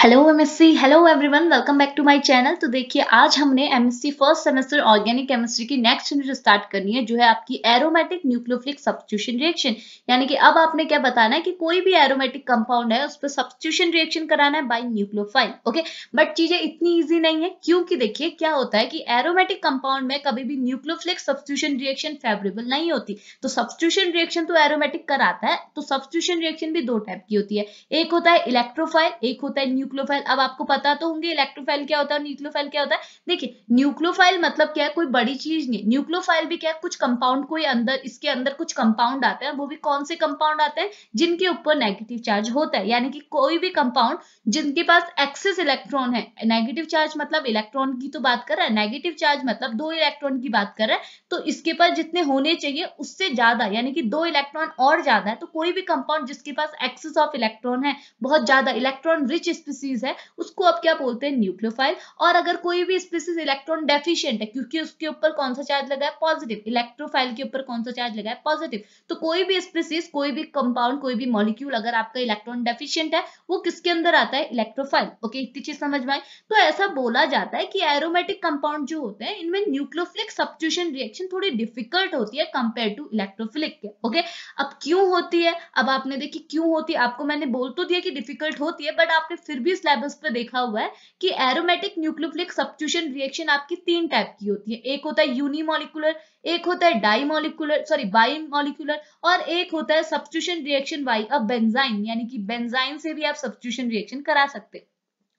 Hello MSc hello everyone welcome back to my channel तो देखिए आज हमने MSc first semester organic chemistry की नेक्स्ट यूनिट स्टार्ट करनी है जो है आपकी एरोमेटिक न्यूक्लियोफिलिक सब्सिट्यूशन रिएक्शन यानी कि अब आपने क्या बताना है कि कोई भी एरोमेटिक कंपाउंड है उस पर सब्सिट्यूशन रिएक्शन कराना है बाय न्यूक्लोफाइल ओके बट चीजें इतनी ईजी नहीं है क्योंकि देखिए क्या होता है कि एरोमेटिक कंपाउंड में कभी भी न्यूक्लोफिलिक सब्सिट्यूशन रिएक्शन फेवरेबल नहीं होती तो सब्सिट्यूशन रिएक्शन तो एरोमेटिक कराता है तो सब्सिट्यूशन रिएक्शन भी दो टाइप की होती है एक होता है इलेक्ट्रोफाइल एक होता है न्यूक्लोफाइल अब आपको पता तो होंगे इलेक्ट्रोफाइल क्या होता है न्यूक्लोफाइल क्या होता है देखिए न्यूक्लोफाइल मतलब क्या है कोई बड़ी चीज नहीं न्यूक्लोफाइल भी क्या है कुछ कंपाउंड कोई अंदर इसके अंदर कुछ कंपाउंड आते हैं वो भी कौन से कंपाउंड आते हैं जिनके ऊपर नेगेटिव चार्ज होता है यानी कि कोई भी कंपाउंड जिनके पास एक्सेस इलेक्ट्रॉन है नेगेटिव चार्ज मतलब इलेक्ट्रॉन की तो बात कर रहा है नेगेटिव चार्ज मतलब दो इलेक्ट्रॉन की बात कर रहा है तो इसके पास जितने होने चाहिए उससे ज्यादा यानी कि दो इलेक्ट्रॉन और ज्यादा है तो कोई भी कंपाउंड जिसके पास एक्सेस ऑफ इलेक्ट्रॉन है बहुत ज्यादा इलेक्ट्रॉन रिच स्पीसीज स्पीसीज है उसको आप क्या बोलते हैं न्यूक्लियोफाइल और अगर कोई भी स्पीसीज इलेक्ट्रॉन डेफिशियंट है क्योंकि उसके ऊपर कौन सा चार्ज लगा है पॉजिटिव इलेक्ट्रोफाइल के ऊपर कौन सा चार्ज लगा है पॉजिटिव तो कोई भी स्पीसीज कोई भी कंपाउंड कोई भी मॉलिक्यूल अगर आपका इलेक्ट्रॉन डेफिशियंट है वो किसके अंदर आता है इलेक्ट्रोफाइल ओके इतनी चीज समझ में आई तो ऐसा बोला जाता है कि एरोमेटिक कंपाउंड जो होते हैं इनमें न्यूक्लियोफिलिक सब्स्टिट्यूशन रिएक्शन थोड़ी डिफिकल्ट होती है कंपेयर टू इलेक्ट्रोफिलिक के ओके अब क्यों होती है अब आपने देखी क्यों होती है आपको मैंने बोल तो दिया कि डिफिकल्ट होती है बट आपने फिर भी भी सिलेबस पे देखा हुआ है कि एरोमेटिक न्यूक्लियोफिलिक सब्स्टिट्यूशन रिएक्शन आपकी तीन टाइप की होती है एक होता है यूनिमोलिकुलर एक होता है डाईमोलिकुलर सॉरी बाईमोलिकुलर और एक होता है substitution reaction by a benzyne यानी कि बेंजाइन से भी आप सब्स्टिट्यूशन रिएक्शन करा सकते हैं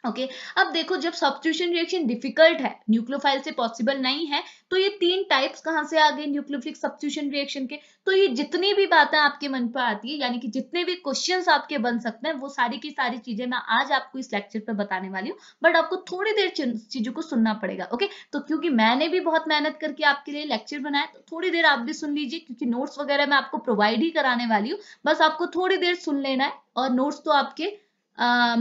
ओके okay, अब देखो जब सब्सिट्यूशन रिएक्शन डिफिकल्ट है न्यूक्लियोफाइल से पॉसिबल नहीं है तो ये तीन टाइप्स कहाँ से आ गए न्यूक्लियोफिलिक सब्सिट्यूशन रिएक्शन के तो ये जितनी भी बातें आपके मन पर आती है यानी कि जितने भी क्वेश्चंस आपके बन सकते हैं वो सारी की सारी चीजें मैं आज आपको इस लेक्चर पर बताने वाली हूँ बट आपको थोड़ी देर चीजों को सुनना पड़ेगा ओके okay? तो क्योंकि मैंने भी बहुत मेहनत करके आपके लिए लेक्चर बनाया तो थोड़ी देर आप भी सुन लीजिए क्योंकि नोट्स वगैरह मैं आपको प्रोवाइड ही कराने वाली हूँ बस आपको थोड़ी देर सुन लेना है और नोट्स तो आपके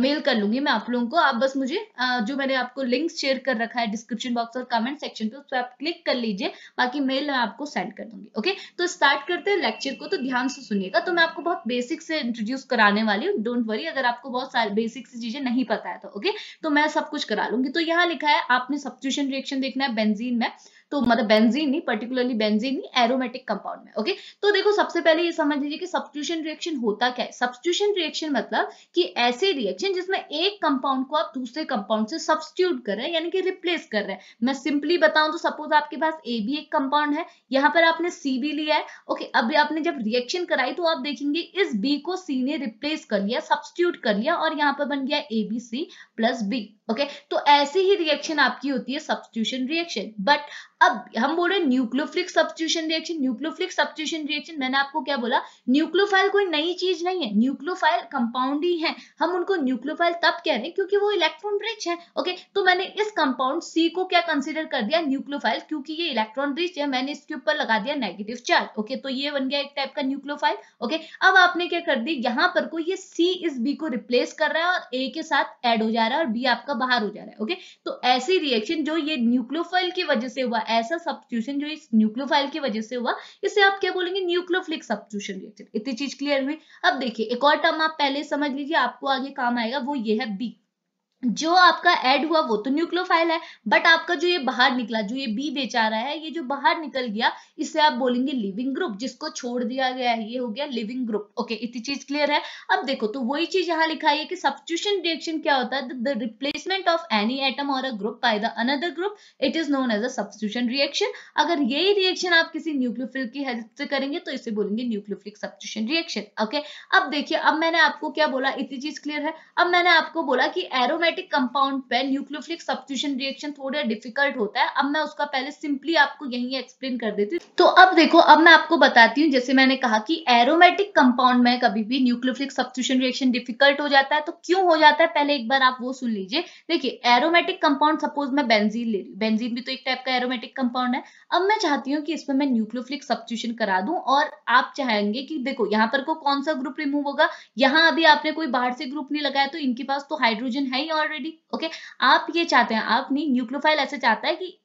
मेल कर लूंगी मैं आप लोगों को आप बस मुझे आ, जो मैंने आपको लिंक शेयर कर रखा है डिस्क्रिप्शन बॉक्स और कमेंट सेक्शन पे उस पर आप क्लिक कर लीजिए बाकी मेल मैं आपको सेंड कर दूंगी ओके तो स्टार्ट करते हैं लेक्चर को तो ध्यान से सुनिएगा तो मैं आपको बहुत बेसिक से इंट्रोड्यूस कराने वाली हूँ डोंट वरी अगर आपको बहुत सारी बेसिक सी चीजें नहीं पता है तो ओके तो मैं सब कुछ करा लूंगी तो यहाँ लिखा है आपने सब्सिट्यूशन रिएक्शन देखना है बेंजीन में तो मतलब बेंजीन नहीं पर्टिकुलरली बेंजीन नहीं एरोमेटिक कंपाउंड में ओके तो देखो सबसे पहले ये समझ लीजिए कि सब्सटीट्यूशन रिएक्शन होता क्या है सब्सटीट्यूशन रिएक्शन मतलब कि ऐसे रिएक्शन जिसमें एक कंपाउंड को आप दूसरे कंपाउंड से सब्सटीट्यूट कर रहे हैं यानी कि रिप्लेस कर रहे हैं मैं सिंपली बताऊं तो सपोज आपके पास ए भी एक कंपाउंड है यहाँ पर आपने सी भी लिया है ओके अब आपने जब रिएक्शन कराई तो आप देखेंगे इस बी को सी ने रिप्लेस कर लिया सब्सटीट्यूट कर लिया और यहाँ पर बन गया A B C plus B okay तो ऐसे ही रिएक्शन आपकी होती है सब्सटीट्यूशन रिएक्शन बट अब हम बोल रहे हैं nucleophilic substitution reaction nucleophilic substitution reaction मैंने आपको क्या बोला न्यूक्लोफाइल कोई नई चीज नहीं है न्यूक्लोफाइल कंपाउंड ही है हम उनको न्यूक्लोफाइल तब कह रहे हैं क्योंकि वो इलेक्ट्रॉन रिच है ओके तो मैंने इस कंपाउंड सी को क्या कंसिडर कर दिया न्यूक्लोफाइल क्योंकि ये इलेक्ट्रॉन रिच है मैंने इसके ऊपर लगा दिया नेगेटिव चार्ज ओके तो ये बन गया एक टाइप का न्यूक्लोफाइल ओके अब आपने क्या कर दी यहाँ पर को ये सी इस बी को रिप्लेस कर रहा है और ए के साथ एड हो जा रहा है और बी आपका बाहर हो जा रहा है ओके तो ऐसी रिएक्शन जो ये न्यूक्लोफाइल की वजह से हुआ ऐसा सब्सिट्यूशन जो इस न्यूक्लियोफाइल की वजह से हुआ इसे आप क्या बोलेंगे न्यूक्लियोफिलिक सब्सिट्यूशन रिएक्शन इतनी चीज क्लियर हुई अब देखिए एक और टर्म आप पहले समझ लीजिए आपको आगे काम आएगा वो ये है बी जो आपका ऐड हुआ वो तो न्यूक्लियोफाइल है बट आपका जो ये बाहर निकला जो ये बी बेचारा है ये जो बाहर निकल गया इसे आप बोलेंगे लिविंग ग्रुप जिसको छोड़ दिया गया है ये हो गया लिविंग ग्रुप ओके इतनी चीज क्लियर है अब देखो तो वही चीज यहाँ लिखा है कि सब्सिट्यूशन रिएक्शन क्या होता है the replacement of any atom or a group by the another group it is known as a substitution reaction अगर यही रिएक्शन आप किसी न्यूक्लियोफिल की हेल्प से करेंगे तो इसे बोलेंगे न्यूक्लियोफिलिक सब्सिट्यूशन रिएक्शन ओके अब देखिए अब मैंने आपको क्या बोला इतनी चीज क्लियर है अब मैंने आपको बोला कि एरोमेटिक एरोमेटिक कंपाउंड पे न्यूक्लियोफिलिक सब्स्टिट्यूशन रिएक्शन थोड़ा डिफिकल्ट होता है अब मैं उसका पहले सिंपली आपको यही एक्सप्लेन कर देती हूँ तो अब देखो अब मैं आपको बताती हूँ जैसे मैंने कहा कि एरोमेटिक कंपाउंड में कभी भी न्यूक्लियोफिलिक सब्स्टिट्यूशन रिएक्शन डिफिकल्ट हो जाता है तो क्यों हो जाता है पहले एक बार आप वो सुन लीजिए देखिए एरोमेटिक कंपाउंड सपोज मैं बेंजीन ले रही हूँ बेंजीन भी तो एक टाइप का एरोमेटिक कंपाउंड है अब मैं चाहती हूँ कि इसमें मैं न्यूक्लियोफिलिक सब्स्टिट्यूशन करा दूं और आप चाहेंगे कि देखो यहाँ पर को कौन सा ग्रुप रिमूव होगा यहाँ अभी आपने कोई बाहर से ग्रुप नहीं लगाया तो इनके पास तो हाइड्रोजन है ही ऑलरेडी ओके आप ये चाहते हैं आप नहीं न्यूक्लियोफाइल ऐसे चाहता है कि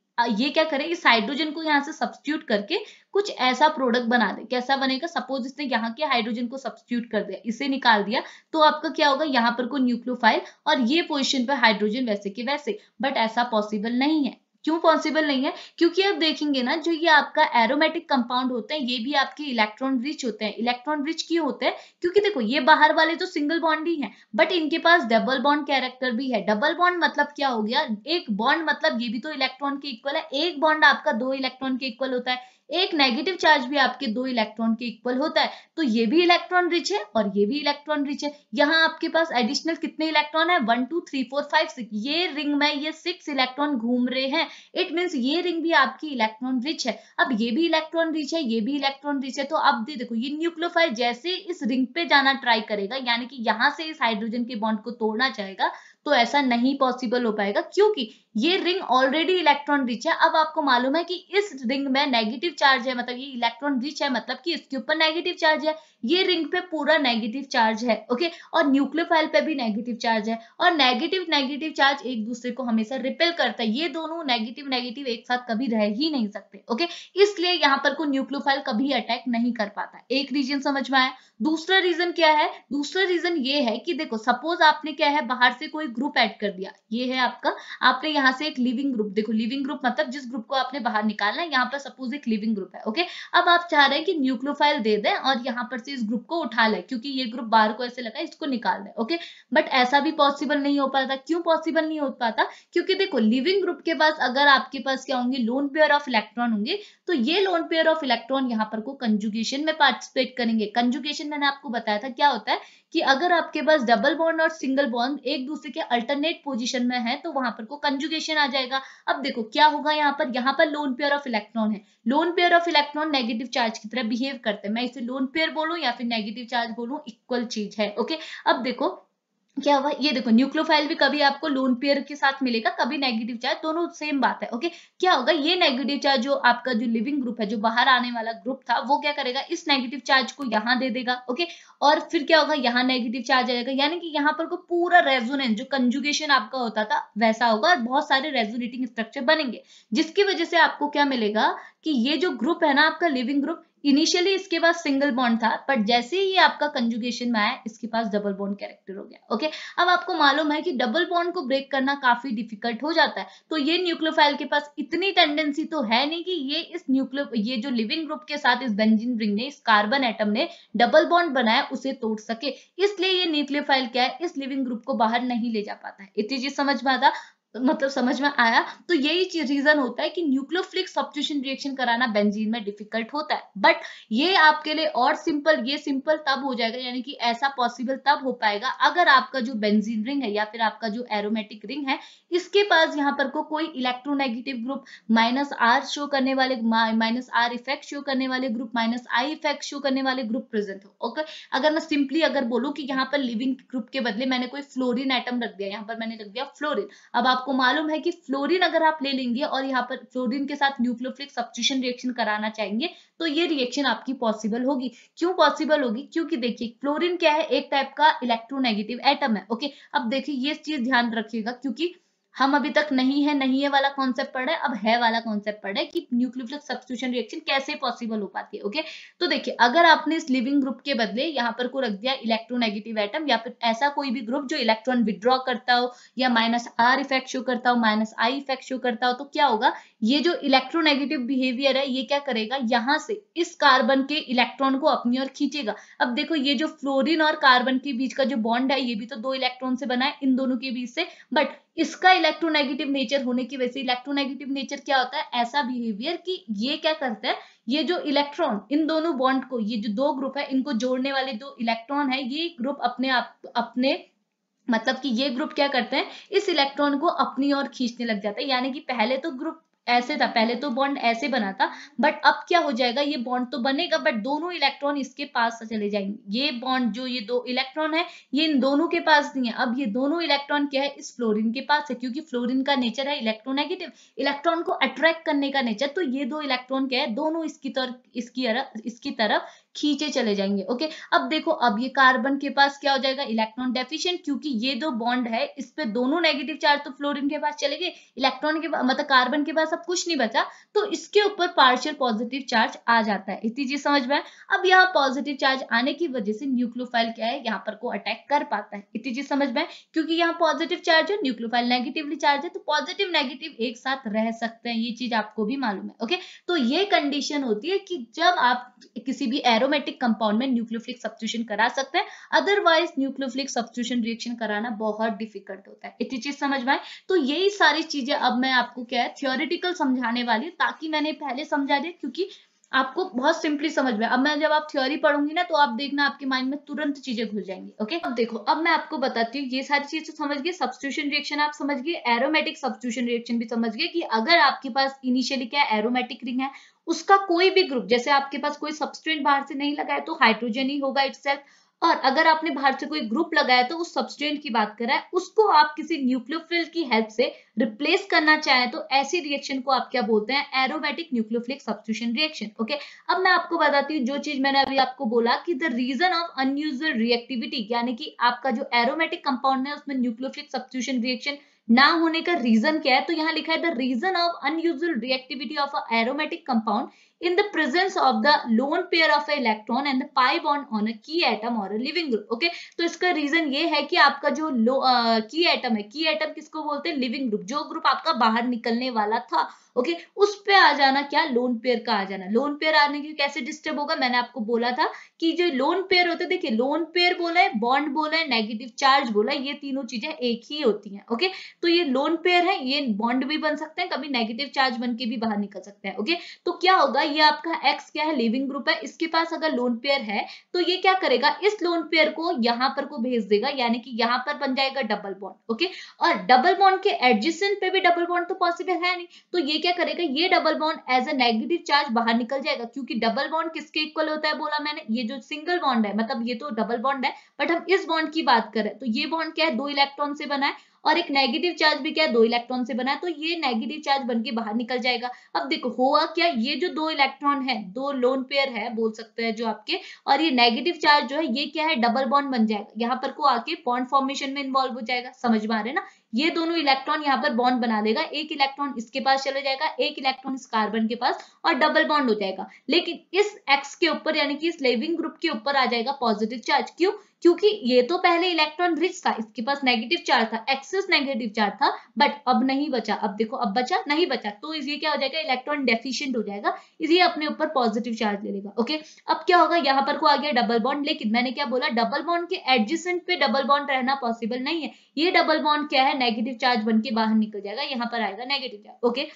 ये क्या करे इस हाइड्रोजन को यहाँ से सब्सिट्यूट करके कुछ ऐसा प्रोडक्ट बना दे कैसा बनेगा सपोज इसने यहाँ के हाइड्रोजन को सब्सिट्यूट कर दिया इसे निकाल दिया तो आपका क्या होगा यहाँ पर कोई न्यूक्लियोफाइल और ये पोजिशन पर हाइड्रोजन वैसे के वैसे बट ऐसा पॉसिबल नहीं है क्यों पॉसिबल नहीं है क्योंकि आप देखेंगे ना जो ये आपका एरोमेटिक कंपाउंड होते हैं ये भी आपके इलेक्ट्रॉन रिच होते हैं इलेक्ट्रॉन रिच क्यों होते हैं क्योंकि देखो ये बाहर वाले तो सिंगल बॉन्ड ही है बट इनके पास डबल बॉन्ड कैरेक्टर भी है डबल बॉन्ड मतलब क्या हो गया एक बॉन्ड मतलब ये भी तो इलेक्ट्रॉन के इक्वल है एक बॉन्ड आपका दो इलेक्ट्रॉन के इक्वल होता है एक नेगेटिव चार्ज भी आपके दो इलेक्ट्रॉन के इक्वल होता है तो ये भी इलेक्ट्रॉन रिच है और ये भी इलेक्ट्रॉन रिच है यहाँ आपके पास एडिशनल कितने इलेक्ट्रॉन है one two three four five six ये रिंग में ये सिक्स इलेक्ट्रॉन घूम रहे हैं इट मीन्स ये रिंग भी आपकी इलेक्ट्रॉन रिच है अब ये भी इलेक्ट्रॉन रिच है ये भी इलेक्ट्रॉन रिच है तो अब दे देखो ये न्यूक्लोफाइल जैसे इस रिंग पे जाना ट्राई करेगा यानी कि यहाँ से इस हाइड्रोजन के बॉन्ड को तोड़ना चाहेगा तो ऐसा नहीं पॉसिबल हो पाएगा क्योंकि ये रिंग ऑलरेडी इलेक्ट्रॉन रिच है अब आपको मालूम है कि इस रिंग में नेगेटिव चार्ज है मतलब ये इलेक्ट्रॉन रिच है मतलब कि इसके ऊपर नेगेटिव चार्ज है ये रिंग पे पूरा नेगेटिव चार्ज है ओके और न्यूक्लियोफाइल पे भी नेगेटिव चार्ज है और नेगेटिव नेगेटिव चार्ज एक दूसरे को हमेशा रिपेल करता है ये दोनों नेगेटिव नेगेटिव एक साथ कभी रह ही नहीं सकते ओके इसलिए यहाँ पर कोई न्यूक्लियोफाइल कभी अटैक नहीं कर पाता एक रीजन समझ में आया दूसरा रीजन क्या है दूसरा रीजन ये है कि देखो सपोज आपने क्या है बाहर से कोई ग्रुप एड कर दिया ये है आपका आपने यहाँ से एक लिविंग ग्रुप देखो लिविंग ग्रुप मतलब जिस ग्रुप को आपने बाहर निकालना है यहाँ पर सपोज एक लिविंग ग्रुप है ओके अब आप चाह रहे हैं कि न्यूक्लोफाइल दे दें और यहाँ पर से इस ग्रुप को उठा लें क्योंकि ये ग्रुप बाहर को ऐसे लगा इसको निकाल दें ओके बट ऐसा भी पॉसिबल नहीं हो पाता क्यों पॉसिबल नहीं हो पाता क्योंकि देखो लिविंग ग्रुप के पास अगर आपके पास क्या होंगे लोन पेयर ऑफ इलेक्ट्रॉन होंगे तो ये लोन पेयर ऑफ इलेक्ट्रॉन यहाँ पर को कंजुगेशन में पार्टिसिपेट करेंगे कंजुगेशन मैंने आपको बताया था क्या होता है कि अगर आपके पास डबल बॉन्ड और सिंगल बॉन्ड एक दूसरे के अल्टरनेट पोजिशन में है तो वहां पर को कंजुगेशन आ जाएगा अब देखो क्या होगा यहाँ पर यहाँ पर लोन पेयर ऑफ इलेक्ट्रॉन है lone pair of electron negative charge की तरह बिहेव करते हैं मैं इसे लोन पेयर बोलूँ या फिर नेगेटिव चार्ज बोलूँ इक्वल चीज है ओके अब देखो क्या हुआ ये देखो न्यूक्लोफाइल भी कभी आपको लोन पेयर के साथ मिलेगा कभी नेगेटिव चार्ज दोनों सेम बात है ओके क्या होगा ये नेगेटिव चार्ज जो आपका जो लिविंग ग्रुप है जो बाहर आने वाला ग्रुप था वो क्या करेगा इस नेगेटिव चार्ज को यहाँ दे देगा ओके और फिर क्या होगा यहाँ नेगेटिव चार्ज आएगा यानी कि यहाँ पर को पूरा रेजोनेंस जो कंजुगेशन आपका होता था वैसा होगा और बहुत सारे रेजोनेटिंग स्ट्रक्चर बनेंगे जिसकी वजह से आपको क्या मिलेगा कि ये जो ग्रुप है ना आपका लिविंग ग्रुप इनिशियली इसके पास सिंगल बॉन्ड था बट जैसे ही आपका कंजुगेशन में आया इसके पास डबल बॉन्ड कैरेक्टर हो गया ओके अब आपको मालूम है कि डबल बॉन्ड को ब्रेक करना काफी डिफिकल्ट हो जाता है तो ये न्यूक्लोफाइल के पास इतनी टेंडेंसी तो है नहीं कि ये इस न्यूक्लियो ये जो लिविंग ग्रुप के साथ इस बेंजिन रिंग ने इस कार्बन एटम ने डबल बॉन्ड बनाया उसे तोड़ सके इसलिए ये न्यूक्लियोफाइल क्या है इस लिविंग ग्रुप को बाहर नहीं ले जा पाता है इतनी चीज समझ में आता मतलब समझ में आया तो यही रीजन होता है कि न्यूक्लोफ्लिक सब्सटीट्यूशन रिएक्शन कराना बेंजीन में डिफिकल्ट होता है बट ये आपके लिए और सिंपल ये सिंपल तब हो जाएगा यानी कि ऐसा पॉसिबल तब हो पाएगा अगर आपका जो बेंजीन रिंग है या फिर आपका जो एरोमेटिक रिंग है इसके पास यहाँ पर को कोई electronegative group minus R show करने वाले माइनस आर इफेक्ट शो करने वाले group minus I effect show करने वाले ग्रुप प्रेजेंट हो ओके अगर मैं सिंपली अगर बोलूँ कि यहाँ पर लिविंग ग्रुप के बदले मैंने कोई फ्लोरिन एटम रख दिया यहाँ पर मैंने रख दिया फ्लोरिन अब आप आपको मालूम है कि फ्लोरिन अगर आप ले लेंगे और यहाँ पर फ्लोरिन के साथ न्यूक्लोफ्लिक सब्सिशन रिएक्शन कराना चाहेंगे तो ये रिएक्शन आपकी पॉसिबल होगी क्यों पॉसिबल होगी क्योंकि देखिए फ्लोरिन क्या है एक टाइप का इलेक्ट्रोनेगेटिव एटम है ओके अब देखिए ये चीज ध्यान रखिएगा क्योंकि हम अभी तक नहीं है नहीं है वाला कॉन्सेप्ट पढ़ा है अब है वाला कॉन्सेप्ट पढ़ा है कि न्यूक्लियोफिलिक सब्सटीट्यूशन रिएक्शन कैसे पॉसिबल हो पाती है ओके तो देखिए अगर आपने इस लिविंग ग्रुप के बदले यहाँ पर को रख दिया इलेक्ट्रोनेगेटिव एटम या फिर ऐसा कोई भी ग्रुप जो इलेक्ट्रॉन विद्रॉ करता हो या माइनस आर इफेक्ट शो करता हो माइनस आई इफेक्ट शो करता हो तो क्या होगा ये जो इलेक्ट्रोनेगेटिव बिहेवियर है ये क्या करेगा यहाँ से इस कार्बन के इलेक्ट्रॉन को अपनी ओर खींचेगा अब देखो ये जो फ्लोरिन और कार्बन के बीच का जो बॉन्ड है ये भी तो दो इलेक्ट्रॉन से बना है इन दोनों के बीच से बट इसका इलेक्ट्रोनेगेटिव नेचर होने की वजह से इलेक्ट्रोनेगेटिव नेचर क्या होता है ऐसा बिहेवियर कि ये क्या करता है ये जो इलेक्ट्रॉन इन दोनों बॉन्ड को ये जो दो ग्रुप है इनको जोड़ने वाले जो इलेक्ट्रॉन है ये ग्रुप अपने आप अपने मतलब कि ये ग्रुप क्या करते हैं इस इलेक्ट्रॉन को अपनी ओर खींचने लग जाता है यानी कि पहले तो ग्रुप ऐसे था पहले तो बॉन्ड ऐसे बना था बट अब क्या हो जाएगा ये बॉन्ड तो बनेगा बट दोनों इलेक्ट्रॉन इसके पास चले जाएंगे ये बॉन्ड जो ये दो इलेक्ट्रॉन है ये इन दोनों के पास नहीं है अब ये दोनों इलेक्ट्रॉन क्या है इस फ्लोरिन के पास है क्योंकि फ्लोरिन का नेचर है इलेक्ट्रोनेगेटिव इलेक्ट्रॉन को अट्रैक्ट करने का नेचर तो ये दो इलेक्ट्रॉन क्या है दोनों इसकी तरफ इसकी तरफ इसकी तरफ खींचे चले जाएंगे ओके अब देखो अब ये कार्बन के पास क्या हो जाएगा इलेक्ट्रॉन डेफिशिएंट क्योंकि ये दो बॉन्ड है इस पे दोनों नेगेटिव चार्ज तो फ्लोरीन के पास चले गए इलेक्ट्रॉन के मतलब कार्बन के पास अब कुछ नहीं बचा तो इसके ऊपर पार्शियल पॉजिटिव चार्ज आ जाता है इसी चीज समझ में अब यहाँ पॉजिटिव चार्ज आने की वजह से न्यूक्लोफाइल क्या है यहाँ पर को अटैक कर पाता है इसी चीज समझ में क्योंकि यहाँ पॉजिटिव चार्ज है न्यूक्लोफाइल नेगेटिवली चार्ज है तो पॉजिटिव नेगेटिव एक साथ रह सकते हैं ये चीज आपको भी मालूम है ओके तो ये कंडीशन होती है कि जब आप किसी भी एरो एरोमेटिक कंपाउंड में न्यूक्लियोफिलिक सब्स्टिट्यूशन करा सकते हैं अदरवाइज न्यूक्लियोफिलिक सब्स्टिट्यूशन रिएक्शन कराना बहुत डिफिकल्ट होता है इतनी चीज समझ में तो यही सारी चीजें अब मैं आपको क्या है थियोरिटिकल समझाने वाली हूँ ताकि मैंने पहले समझा दिया क्योंकि आपको बहुत सिंपली समझ में अब मैं जब आप थ्योरी पढ़ूंगी ना तो आप देखना आपके माइंड में तुरंत चीजें घुल जाएंगी ओके अब देखो अब मैं आपको बताती हूँ ये सारी चीज तो समझ गए सब्सटीट्यूशन रिएक्शन आप समझ गए एरोमेटिक सब्सटीट्यूशन रिएक्शन भी समझ गए कि अगर आपके पास इनिशियली क्या एरोमेटिक रिंग है उसका कोई भी ग्रुप जैसे आपके पास कोई सब्सटेंट बाहर से नहीं लगाया तो हाइड्रोजन ही होगा इट और अगर आपने बाहर से कोई ग्रुप लगाया तो उस सब्सटेंट की बात कर रहा है उसको आप किसी न्यूक्लियोफिल की हेल्प से रिप्लेस करना चाहें तो ऐसी रिएक्शन को आप क्या बोलते हैं aromatic nucleophilic substitution reaction okay अब मैं आपको बताती हूँ जो चीज मैंने अभी आपको बोला कि the reason of unusual reactivity यानी कि आपका जो एरोमेटिक कंपाउंड है उसमें न्यूक्लियोफिलिक सब्सिट्यूशन रिएक्शन ना होने का रीजन क्या है तो यहाँ लिखा है the reason of unusual reactivity of aromatic compound in the presence of the lone pair of electron and the pi bond on a key atom or a living group okay to so iska reason ye hai ki aapka jo low, uh, key atom hai key atom kisko bolte हैं leaving group jo group aapka bahar nikalne wala tha okay okay? उस पे आ जाना क्या lone pair का आ जाना lone pair आने की कैसे डिस्टर्ब होगा मैंने आपको बोला था कि जो लोन पेयर होते देखिए लोन पेयर बोला है बॉन्ड बोला है नेगेटिव चार्ज बोला है ये तीनों चीजें एक ही होती हैं ओके okay? तो ये लोन पेयर है ये बॉन्ड भी बन सकते हैं कभी नेगेटिव चार्ज बन के भी बाहर निकल सकते हैं ओके okay? तो क्या होगा ये आपका X क्या है लिविंग ग्रुप है इसके पास अगर लोन पेयर है तो ये क्या करेगा इस लोन पेयर को यहाँ पर को भेज देगा यानी कि यहाँ पर बन जाएगा डबल बॉन्ड ओके और डबल बॉन्ड के एडजेसेंट पे भी डबल बॉन्ड तो पॉसिबल है नहीं तो ये क्या करेगा ये double bond as a negative charge बाहर निकल जाएगा क्योंकि डबल बॉन्ड किसके इक्वल होता है बोला मैंने ये जो सिंगल बॉन्ड है मतलब ये तो डबल बॉन्ड है बट हम इस बॉन्ड की बात करें तो ये बॉन्ड क्या है दो इलेक्ट्रॉन से बना है और एक नेगेटिव चार्ज भी क्या है दो इलेक्ट्रॉन से बना है तो ये नेगेटिव चार्ज बन के बाहर निकल जाएगा अब देखो हुआ क्या ये जो दो इलेक्ट्रॉन है दो लोन पेयर है बोल सकते हैं जो आपके और ये नेगेटिव चार्ज जो है ये क्या है डबल बॉन्ड बन जाएगा यहाँ पर को आके बॉन्ड फॉर्मेशन में इन्वॉल्व हो जाएगा समझ में आ रहे ना ये दोनों इलेक्ट्रॉन यहाँ पर बॉन्ड बना देगा एक इलेक्ट्रॉन इसके पास चला जाएगा एक इलेक्ट्रॉन इस कार्बन के पास और डबल बॉन्ड हो जाएगा लेकिन इस एक्स के ऊपर यानी कि इस लेविंग ग्रुप के ऊपर आ जाएगा पॉजिटिव चार्ज क्यों क्योंकि ये तो पहले इलेक्ट्रॉन रिच था इसके पास नेगेटिव चार्ज था एक्सेस नेगेटिव चार्ज था बट अब नहीं बचा अब देखो अब बचा नहीं बचा तो इसलिए क्या हो जाएगा इलेक्ट्रॉन डेफिशिएंट हो जाएगा इसलिए अपने ऊपर पॉजिटिव चार्ज ले लेगा ओके अब क्या होगा यहाँ पर को आ गया डबल बॉन्ड लेकिन मैंने क्या बोला डबल बॉन्ड के एडजेसेंट पे डबल बॉन्ड रहना पॉसिबल नहीं है ये डबल बॉन्ड क्या है नेगेटिव चार्ज बन के बाहर निकल जाएगा यहाँ पर आएगा नेगेटिव चार्ज ओके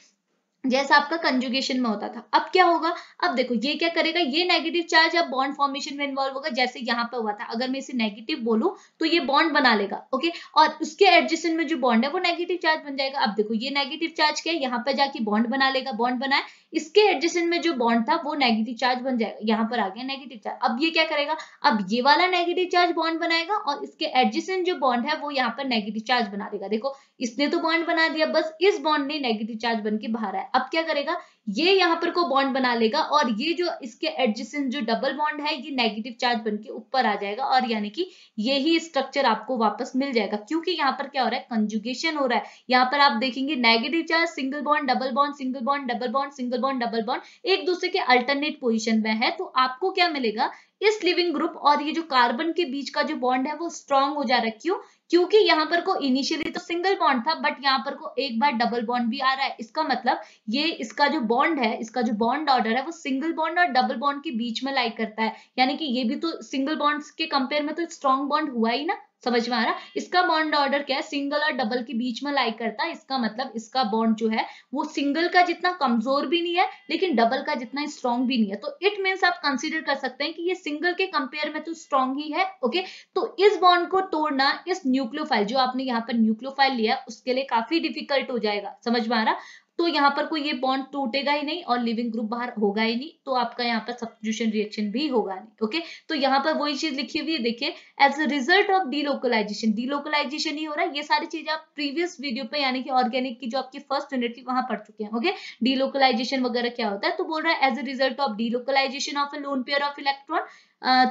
जैसा आपका कंजुगेशन में होता था अब क्या होगा अब देखो ये क्या करेगा ये नेगेटिव चार्ज अब बॉन्ड फॉर्मेशन में इन्वॉल्व होगा जैसे यहाँ पे हुआ था अगर मैं इसे नेगेटिव बोलूँ तो ये बॉन्ड बना लेगा ओके और उसके एडजेशन में जो बॉन्ड है वो नेगेटिव चार्ज बन जाएगा अब देखो ये नेगेटिव चार्ज क्या है यहाँ पर जाके बॉन्ड बना लेगा बॉन्ड बनाए इसके एडजेशन में जो बॉन्ड था वो नेगेटिव चार्ज बन जाएगा यहाँ पर आ गया नेगेटिव चार्ज अब ये क्या करेगा अब ये वाला नेगेटिव चार्ज बॉन्ड बनाएगा और इसके एडजेशन जो बॉन्ड है वो यहाँ पर नेगेटिव चार्ज बना देगा देखो इसने तो बॉन्ड बना दिया बस इस बॉन्ड ने नेगेटिव चार्ज बन के बाहर आया अब क्या करेगा ये यहाँ पर को बॉन्ड बना लेगा और ये जो इसके एडजस्टेंट जो डबल बॉन्ड है ये नेगेटिव चार्ज बन के ऊपर आ जाएगा और यानी कि यही स्ट्रक्चर आपको वापस मिल जाएगा क्योंकि यहाँ पर क्या हो रहा है कंजुगेशन हो रहा है यहाँ पर आप देखेंगे negative charge single bond double bond single bond double bond single bond double bond एक दूसरे के अल्टरनेट पोजिशन में है तो आपको क्या मिलेगा इस लिविंग ग्रुप और ये जो कार्बन के बीच का जो बॉन्ड है वो स्ट्रांग हो जा रहा है क्यों क्योंकि यहाँ पर को इनिशियली तो सिंगल बॉन्ड था बट यहाँ पर को एक बार डबल बॉन्ड भी आ रहा है इसका मतलब ये इसका जो बॉन्ड है इसका जो बॉन्ड ऑर्डर है वो सिंगल बॉन्ड और डबल बॉन्ड के बीच में लाइक करता है यानी कि ये भी तो सिंगल बॉन्ड के कंपेयर में तो स्ट्रॉन्ग बॉन्ड हुआ ही ना समझ में आ रहा इसका बॉन्ड ऑर्डर क्या है सिंगल और डबल के बीच में लाइक करता है इसका मतलब इसका बॉन्ड जो है वो सिंगल का जितना कमजोर भी नहीं है लेकिन डबल का जितना स्ट्रॉन्ग भी नहीं है तो इट मीन आप कंसिडर कर सकते हैं कि ये सिंगल के कंपेयर में तो स्ट्रॉन्ग ही है ओके तो इस बॉन्ड को तोड़ना इस न्यूक्लियोफाइल जो आपने यहाँ पर न्यूक्लियोफाइल लिया उसके लिए काफी डिफिकल्ट हो जाएगा समझ में आ रहा तो यहाँ पर कोई ये बॉन्ड टूटेगा ही नहीं और लिविंग ग्रुप बाहर होगा ही नहीं तो आपका यहाँ पर सब्सिट्यूशन रिएक्शन भी होगा नहीं ओके तो यहाँ पर वही चीज लिखी हुई है देखिए as a result of delocalisation delocalisation ही हो रहा है ये सारी चीजें आप प्रीवियस वीडियो पे यानी कि ऑर्गेनिक की जो आपकी फर्स्ट यूनिट थी वहां पढ़ चुके हैं ओके डीलोकलाइजेशन वगैरह क्या होता है तो बोल रहा है as a result of delocalisation of a lone pair of electron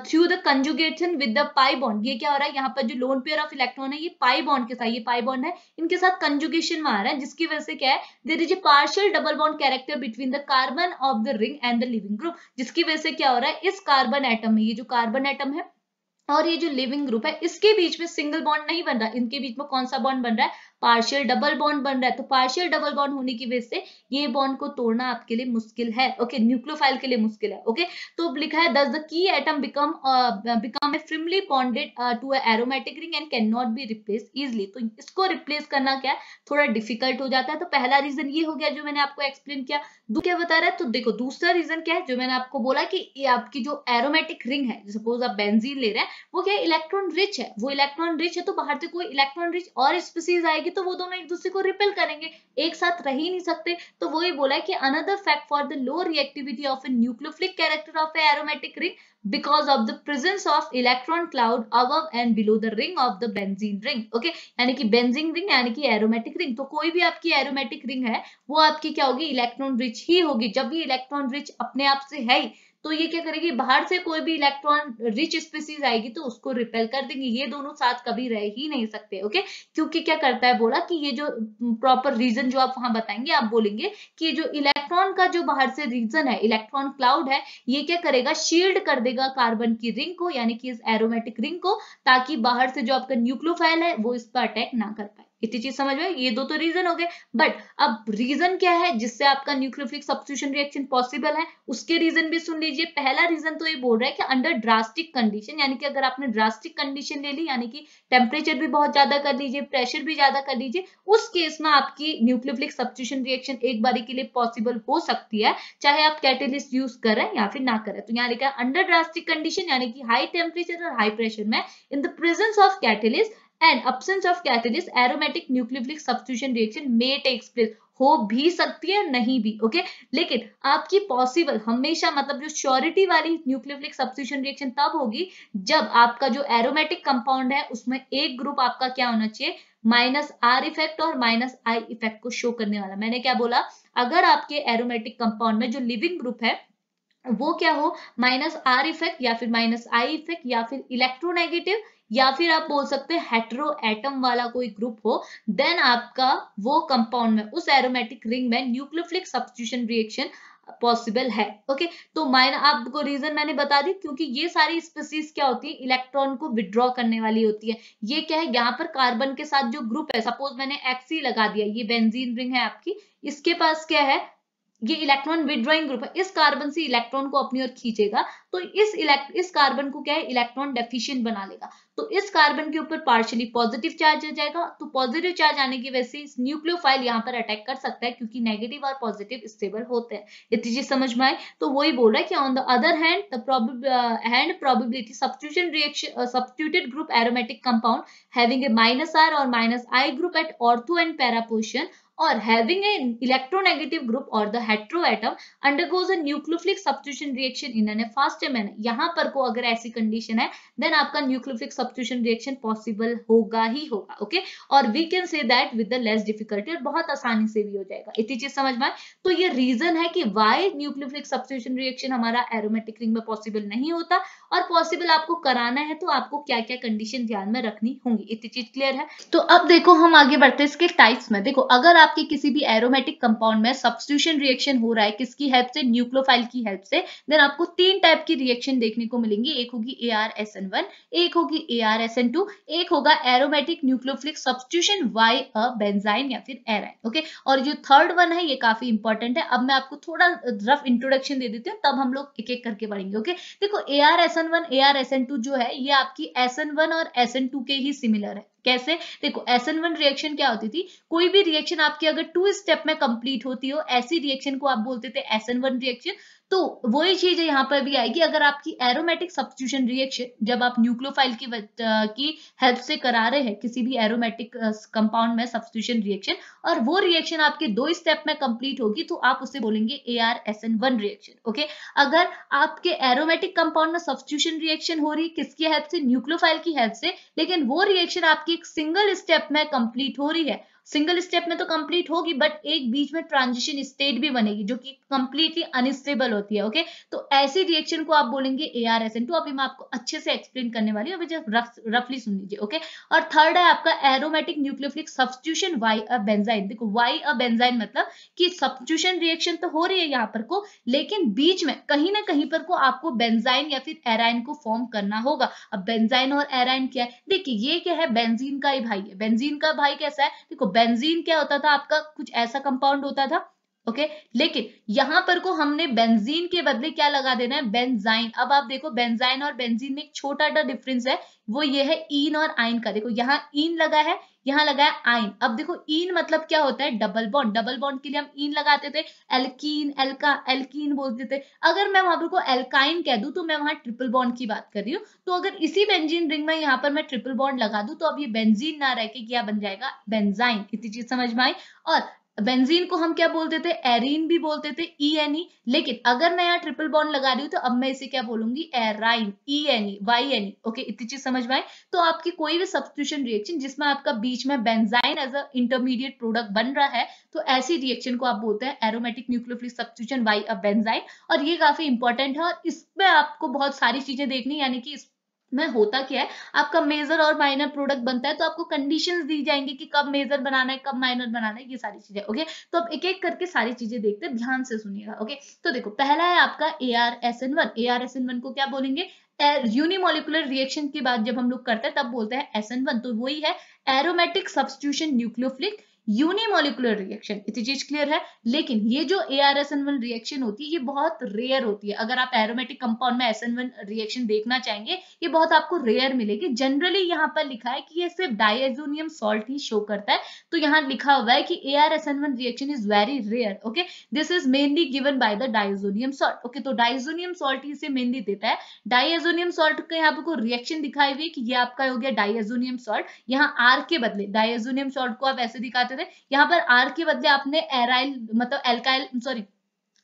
through the conjugation with the pi bond ये क्या हो रहा है यहाँ पर जो लोन पेयर ऑफ इलेक्ट्रॉन है ये पाई बॉन्ड के साथ ये पाई बॉन्ड है इनके साथ कंजुगेशन में आ रहा है जिसकी वजह से क्या है there is a partial double bond character between the carbon of the ring and the leaving group जिसकी वजह से क्या हो रहा है इस कार्बन एटम में ये जो कार्बन एटम है और ये जो लिविंग ग्रुप है इसके बीच में सिंगल बॉन्ड नहीं बन रहा इनके बीच में कौन सा बॉन्ड बन रहा है पार्शियल डबल बॉन्ड बन रहा है तो पार्शियल डबल बॉन्ड होने की वजह से ये बॉन्ड को तोड़ना आपके लिए मुश्किल है ओके न्यूक्लियोफाइल के लिए मुश्किल है ओके तो लिखा है thus the key atom become become a firmly bonded to aromatic ring and can not be replace easily तो इसको रिप्लेस करना क्या थोड़ा डिफिकल्ट हो जाता है तो पहला रीजन ये हो गया जो मैंने आपको एक्सप्लेन किया दो क्या बता रहा है तो देखो दूसरा रीजन क्या है जो मैंने आपको बोला कि ये आपकी जो एरोमेटिक रिंग है सपोज आप बेंजीन ले रहे हैं वो क्या इलेक्ट्रॉन रिच है वो इलेक्ट्रॉन रिच है तो बाहर से कोई इलेक्ट्रॉन रिच और स्पीसीज आएगी जाएगी तो वो दोनों एक दूसरे को रिपेल करेंगे एक साथ रह ही नहीं सकते तो वो ये बोला है कि another fact for the low reactivity of a nucleophilic character of a aromatic ring because of the presence of electron cloud above and below the ring of the benzene ring okay यानी कि benzene ring यानी कि aromatic ring तो कोई भी आपकी aromatic ring है वो आपकी क्या होगी इलेक्ट्रॉन रिच ही होगी जब भी इलेक्ट्रॉन रिच अपने आप से है ही तो ये क्या करेगी बाहर से कोई भी इलेक्ट्रॉन रिच स्पीसीज आएगी तो उसको रिपेल कर देंगे ये दोनों साथ कभी रह ही नहीं सकते ओके क्योंकि क्या करता है बोला कि ये जो प्रॉपर रीजन जो आप वहां बताएंगे आप बोलेंगे कि जो इलेक्ट्रॉन का जो बाहर से रीजन है इलेक्ट्रॉन क्लाउड है ये क्या करेगा शील्ड कर देगा कार्बन की रिंग को यानी कि इस एरोमेटिक रिंग को ताकि बाहर से जो आपका न्यूक्लोफाइल है वो इस पर अटैक ना कर पाए इतनी चीज समझ में ये दो तो रीजन हो गए बट अब रीजन क्या है जिससे आपका न्यूक्लियोफिलिक सब्सिट्यूशन रिएक्शन पॉसिबल है उसके रीजन भी सुन लीजिए पहला रीजन तो ये बोल रहा है कि अंडर ड्रास्टिक कंडीशन यानी कि अगर आपने ड्रास्टिक कंडीशन ले ली यानी कि टेम्परेचर भी बहुत ज्यादा कर लीजिए प्रेशर भी ज्यादा कर लीजिए उस केस में आपकी न्यूक्लियोफिलिक सब्सिट्यूशन रिएक्शन एक बारी के लिए पॉसिबल हो सकती है चाहे आप कैटेलिस्ट यूज करें या फिर ना करें तो यहाँ लिखा है अंडर ड्रास्टिक कंडीशन यानी कि हाई टेम्परेचर और हाई प्रेशर में in the presence of catalyst and absence of catalyst aromatic nucleophilic substitution reaction may takes place हो भी सकती है नहीं भी ओके लेकिन आपकी पॉसिबल हमेशा मतलब जो श्योरिटी वाली न्यूक्लियोफिलिक सब्सटीट्यूशन रिएक्शन तब होगी जब आपका जो एरोमेटिक कंपाउंड है उसमें एक ग्रुप आपका क्या होना चाहिए माइनस आर इफेक्ट और माइनस आई इफेक्ट को शो करने वाला मैंने क्या बोला अगर आपके एरोमेटिक कंपाउंड में जो लिविंग ग्रुप है वो क्या हो माइनस आर इफेक्ट या फिर माइनस आई इफेक्ट या फिर इलेक्ट्रोनेगेटिव या फिर आप बोल सकते हैं हेट्रो एटम वाला कोई ग्रुप हो देन आपका वो कंपाउंड में उस एरोमेटिक रिंग में न्यूक्लोफ्लिक सब्सिट्यूशन रिएक्शन पॉसिबल है ओके okay? तो माइन आपको रीजन मैंने बता दी क्योंकि ये सारी स्पीसीज क्या होती है इलेक्ट्रॉन को विड्रॉ करने वाली होती है ये क्या है यहाँ पर कार्बन के साथ जो ग्रुप है सपोज मैंने एक्सी लगा दिया ये बेंजीन रिंग है आपकी इसके पास क्या है ये इलेक्ट्रॉन विड्रॉइंग ग्रुप है इस कार्बन से इलेक्ट्रॉन को अपनी ओर खींचेगा तो इस इस कार्बन को क्या है इलेक्ट्रॉन डेफिशिएंट बना लेगा तो इस कार्बन के ऊपर पार्शियली पॉजिटिव चार्ज आ जाएगा तो पॉजिटिव चार्ज आने की वजह से इस न्यूक्लियोफाइल यहाँ पर अटैक कर सकता है क्योंकि नेगेटिव और पॉजिटिव स्टेबल होते हैं इतनी चीज समझ में आए तो वही बोल रहा है कि on the other hand hand probability substitution reaction substituted group aromatic compound having a minus R और minus I group at ortho and para position or having an electronegative group or the heteroatom undergoes a nucleophilic substitution reaction in an fast manner यहाँ पर को अगर ऐसी condition है then आपका nucleophilic substitution reaction possible होगा ही होगा ओके okay? और we can say that with the less difficulty और बहुत आसानी से भी हो जाएगा इतनी चीज समझ में तो ये रीजन है कि वाई न्यूक्लियोफिलिक सब्सटीट्यूशन रिएक्शन हमारा एरोमेटिक रिंग में पॉसिबल नहीं होता और पॉसिबल आपको कराना है तो आपको क्या क्या कंडीशन ध्यान में रखनी होंगी इतनी चीज क्लियर है तो अब देखो हम आगे बढ़ते हैं इसके टाइप्स में देखो अगर आपके किसी भी एरोमेटिक कंपाउंड में सब्सिट्यूशन रिएक्शन हो रहा है किसकी हेल्प से न्यूक्लोफाइल की हेल्प से देन आपको तीन टाइप की रिएक्शन देखने को मिलेंगी एक होगी A R S N one एक होगी A R S N two एक होगा aromatic nucleophilic substitution via a benzyne या फिर एराइन ओके और जो थर्ड वन है ये काफी इंपॉर्टेंट है अब मैं आपको थोड़ा रफ इंट्रोडक्शन दे देती हूँ तब हम लोग एक एक करके पढ़ेंगे ओके देखो A R S S N one A R S N two जो है ये आपकी एस एन वन और एस एन टू के ही सिमिलर है कैसे देखो एस एन वन रिएक्शन क्या होती थी कोई भी रिएक्शन आपकी अगर टू स्टेप में कंप्लीट होती हो ऐसी रिएक्शन को आप बोलते थे एस एन वन रिएक्शन तो वही चीज यहाँ पर भी आएगी अगर आपकी एरोमेटिक सब्सिट्यूशन रिएक्शन जब आप न्यूक्लोफाइल की की हेल्प से करा रहे हैं किसी भी एरोमेटिक कंपाउंड में सब्सिट्यूशन रिएक्शन और वो रिएक्शन आपके दो स्टेप में कंप्लीट होगी तो आप उसे बोलेंगे A R S N one reaction okay अगर आपके एरोमेटिक कंपाउंड में सब्सिट्यूशन रिएक्शन हो रही किसकी हेल्प से न्यूक्लोफाइल की हेल्प से लेकिन वो रिएक्शन आपकी एक सिंगल स्टेप में कंप्लीट हो रही है सिंगल स्टेप में तो कंप्लीट होगी बट एक बीच में ट्रांजिशन स्टेट भी बनेगी जो कि कंप्लीटली अनस्टेबल होती है ओके तो ऐसी रिएक्शन को आप बोलेंगे A R S N two अभी मैं आपको अच्छे से एक्सप्लेन करने वाली हूँ अभी जस्ट रफ, रफली सुन लीजिए ओके और थर्ड है आपका aromatic nucleophilic substitution via a benzyne देखो वाई अ बेंजाइन मतलब कि सब्सिट्यूशन रिएक्शन तो हो रही है यहाँ पर को लेकिन बीच में कहीं ना कहीं पर को आपको बेंजाइन या फिर एराइन को फॉर्म करना होगा अब बेंजाइन और एराइन क्या है देखिए ये क्या है बेंजीन का ही भाई है बेंजीन का भाई कैसा है देखो बेंजीन क्या होता था आपका कुछ ऐसा कंपाउंड होता था ओके लेकिन यहां पर को हमने बेंजीन के बदले क्या लगा देना है बेंजाइन अब आप देखो बेंजाइन और बेंजीन में एक छोटा सा डिफरेंस है वो ये है ईन और आइन का देखो यहाँ ईन लगा है यहाँ लगा है आइन अब देखो ईन मतलब क्या होता है डबल बॉन्ड डबल बॉन्ड के लिए हम ईन लगाते थे एल्कीन एल्का एल्कीन बोलते थे अगर मैं वहां पर को एल्काइन कह दू तो मैं वहां ट्रिपल बॉन्ड की बात कर रही हूँ तो अगर इसी बेंजीन रिंग में यहाँ पर मैं ट्रिपल बॉन्ड लगा दू तो अब ये बेंजीन ना रह के क्या बन जाएगा बेंजाइन इतनी चीज समझ में आई और बेंजीन को हम क्या बोलते थे एरिन भी बोलते थे e E N e। E लेकिन अगर मैं यहाँ ट्रिपल बॉन्ड लगा रही हूँ तो अब मैं इसे क्या बोलूंगी aryne E N E Y N E okay इतनी चीज समझ में तो आपकी कोई भी सब्सिट्यूशन रिएक्शन जिसमें आपका बीच में benzyne as a intermediate product बन रहा है तो ऐसी रिएक्शन को आप बोलते हैं aromatic nucleophilic substitution via a benzyne और ये काफी इंपॉर्टेंट है और इसमें आपको बहुत सारी चीजें देखनी यानी कि इस में होता क्या है आपका मेजर और माइनर प्रोडक्ट बनता है तो आपको कंडीशंस दी जाएंगी कि कब मेजर बनाना है कब माइनर बनाना है ये सारी चीजें ओके तो आप एक एक करके सारी चीजें देखते ध्यान से सुनिएगा ओके तो देखो पहला है आपका A R S N one A R S N one को क्या बोलेंगे यूनिमोलिकुलर रिएक्शन की बात जब हम लोग करते हैं तब बोलते हैं एस एन वन तो वही है aromatic substitution nucleophilic unimolecular reaction इतनी चीज क्लियर है लेकिन ये जो A R S N one reaction होती है ये बहुत रेयर होती है अगर आप एरोमेटिक कंपाउंड में एस एन वन रिएक्शन देखना चाहेंगे ये बहुत आपको रेयर मिलेगी जनरली यहाँ पर लिखा है कि ये सिर्फ डायजोनियम सॉल्ट ही शो करता है तो यहाँ लिखा हुआ है कि A R S N one reaction is very rare okay this is mainly given by the diazonium salt okay तो डायजोनियम सॉल्ट ही इसे मेनली देता है डाइएजोनियम सॉल्ट का यहाँ पर रिएक्शन दिखाई हुई कि ये आपका हो गया डाइएजोनियम सॉल्ट यहाँ आर के बदले डायजोनियम सॉल्ट को आप ऐसे दिखाते करें यहाँ पर आर के बदले आपने एराइल मतलब एल्काइल सॉरी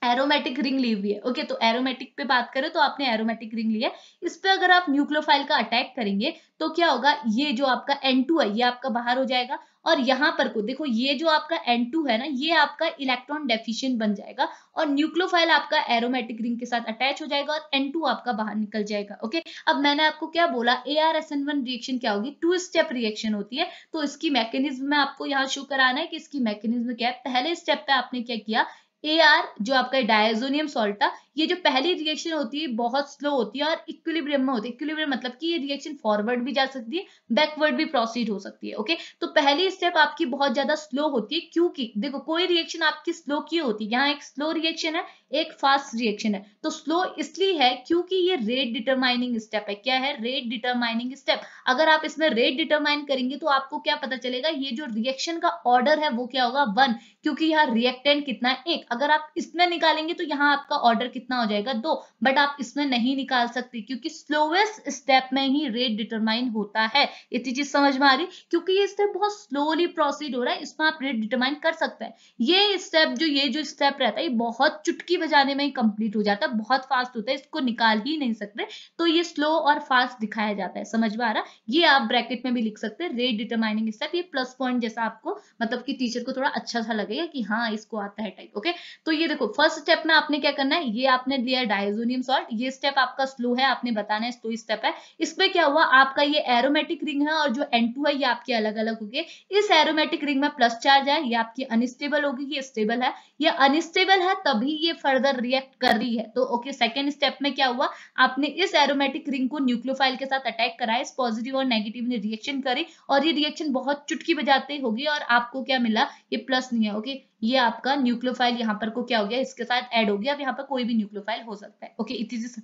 एरोमेटिक रिंग ली हुई है ओके okay, तो एरोमेटिक पे बात करें तो आपने एरोमेटिक रिंग ली है इस पर अगर आप न्यूक्लोफाइल का अटैक करेंगे तो क्या होगा ये जो आपका N2 है ये आपका बाहर हो जाएगा और यहाँ पर को देखो ये जो आपका N2 है ना ये आपका इलेक्ट्रॉन डेफिशिएंट बन जाएगा और न्यूक्लोफाइल आपका एरोमेटिक रिंग के साथ अटैच हो जाएगा और N2 आपका बाहर निकल जाएगा ओके अब मैंने आपको क्या बोला A R S N one reaction क्या होगी टू स्टेप रिएक्शन होती है तो इसकी मैकेनिज्म में आपको यहाँ शो कराना है कि इसकी मैकेनिज्म क्या है पहले स्टेप पे आपने क्या किया ए आर जो आपका डायजोनियम सॉल्ट था ये जो पहली रिएक्शन होती है बहुत स्लो होती है और इक्विलिब्रियम में होती है इक्विलिब्रियम मतलब कि ये रिएक्शन फॉरवर्ड भी जा सकती है बैकवर्ड भी प्रोसीड हो सकती है ओके तो पहली स्टेप आपकी बहुत ज्यादा स्लो होती है क्योंकि देखो कोई रिएक्शन आपकी स्लो क्यों होती है यहाँ एक स्लो रिएक्शन है एक फास्ट रिएक्शन है तो स्लो इसलिए है क्योंकि ये रेट डिटरमाइनिंग स्टेप है क्या है रेट डिटरमाइनिंग स्टेप अगर आप इसमें रेट डिटरमाइन करेंगे तो आपको क्या पता चलेगा ये जो रिएक्शन का ऑर्डर है वो क्या होगा वन क्योंकि यहाँ रिएक्टेंट कितना है एक अगर आप इसमें निकालेंगे तो यहाँ आपका ऑर्डर कितना हो जाएगा दो बट आप इसमें नहीं निकाल सकते क्योंकि स्लोवेस्ट स्टेप में ही रेट डिटरमाइन होता है इतनी चीज समझ में आ रही क्योंकि ये स्टेप बहुत स्लोली प्रोसीड हो रहा है इसमें आप रेट डिटरमाइन कर सकते हैं ये स्टेप जो ये जो स्टेप रहता है ये बहुत चुटकी बजाने में ही कंप्लीट हो जाता है बहुत फास्ट होता है इसको निकाल ही नहीं सकते तो ये स्लो और फास्ट दिखाया जाता है समझ में आ रहा ये आप ब्रैकेट में भी लिख सकते हैं रेट डिटरमाइनिंग स्टेप ये प्लस पॉइंट जैसा आपको मतलब कि टीचर को थोड़ा अच्छा सा लगेगा कि हाँ इसको आता है टाइप ओके तो ये देखो फर्स्ट स्टेप में आपने क्या करना है ये आपने लिया डायजोनियम सॉल्ट ये स्टेप आपका स्लो है आपने बताना है स्लो स्टेप है इसमें क्या हुआ आपका ये एरोमेटिक रिंग है और जो एन है ये आपके अलग अलग हो गए इस एरोमेटिक रिंग में प्लस चार्ज है ये आपकी अनस्टेबल होगी ये स्टेबल है ये अनस्टेबल है तभी ये फर्दर रिएक्ट कर रही है तो ओके सेकेंड स्टेप में क्या हुआ आपने इस एरोमेटिक रिंग को न्यूक्लियोफाइल के साथ अटैक कराया इस पॉजिटिव और नेगेटिव ने रिएक्शन करी और ये रिएक्शन बहुत चुटकी बजाते होगी और आपको क्या मिला ये प्लस नहीं है ओके ये आपका न्यूक्लियोफाइल यहाँ पर को क्या हो गया इसके साथ ऐड हो गया अब यहाँ पर कोई भी न्यूक्लियोफाइल हो सकता है ओके इट इज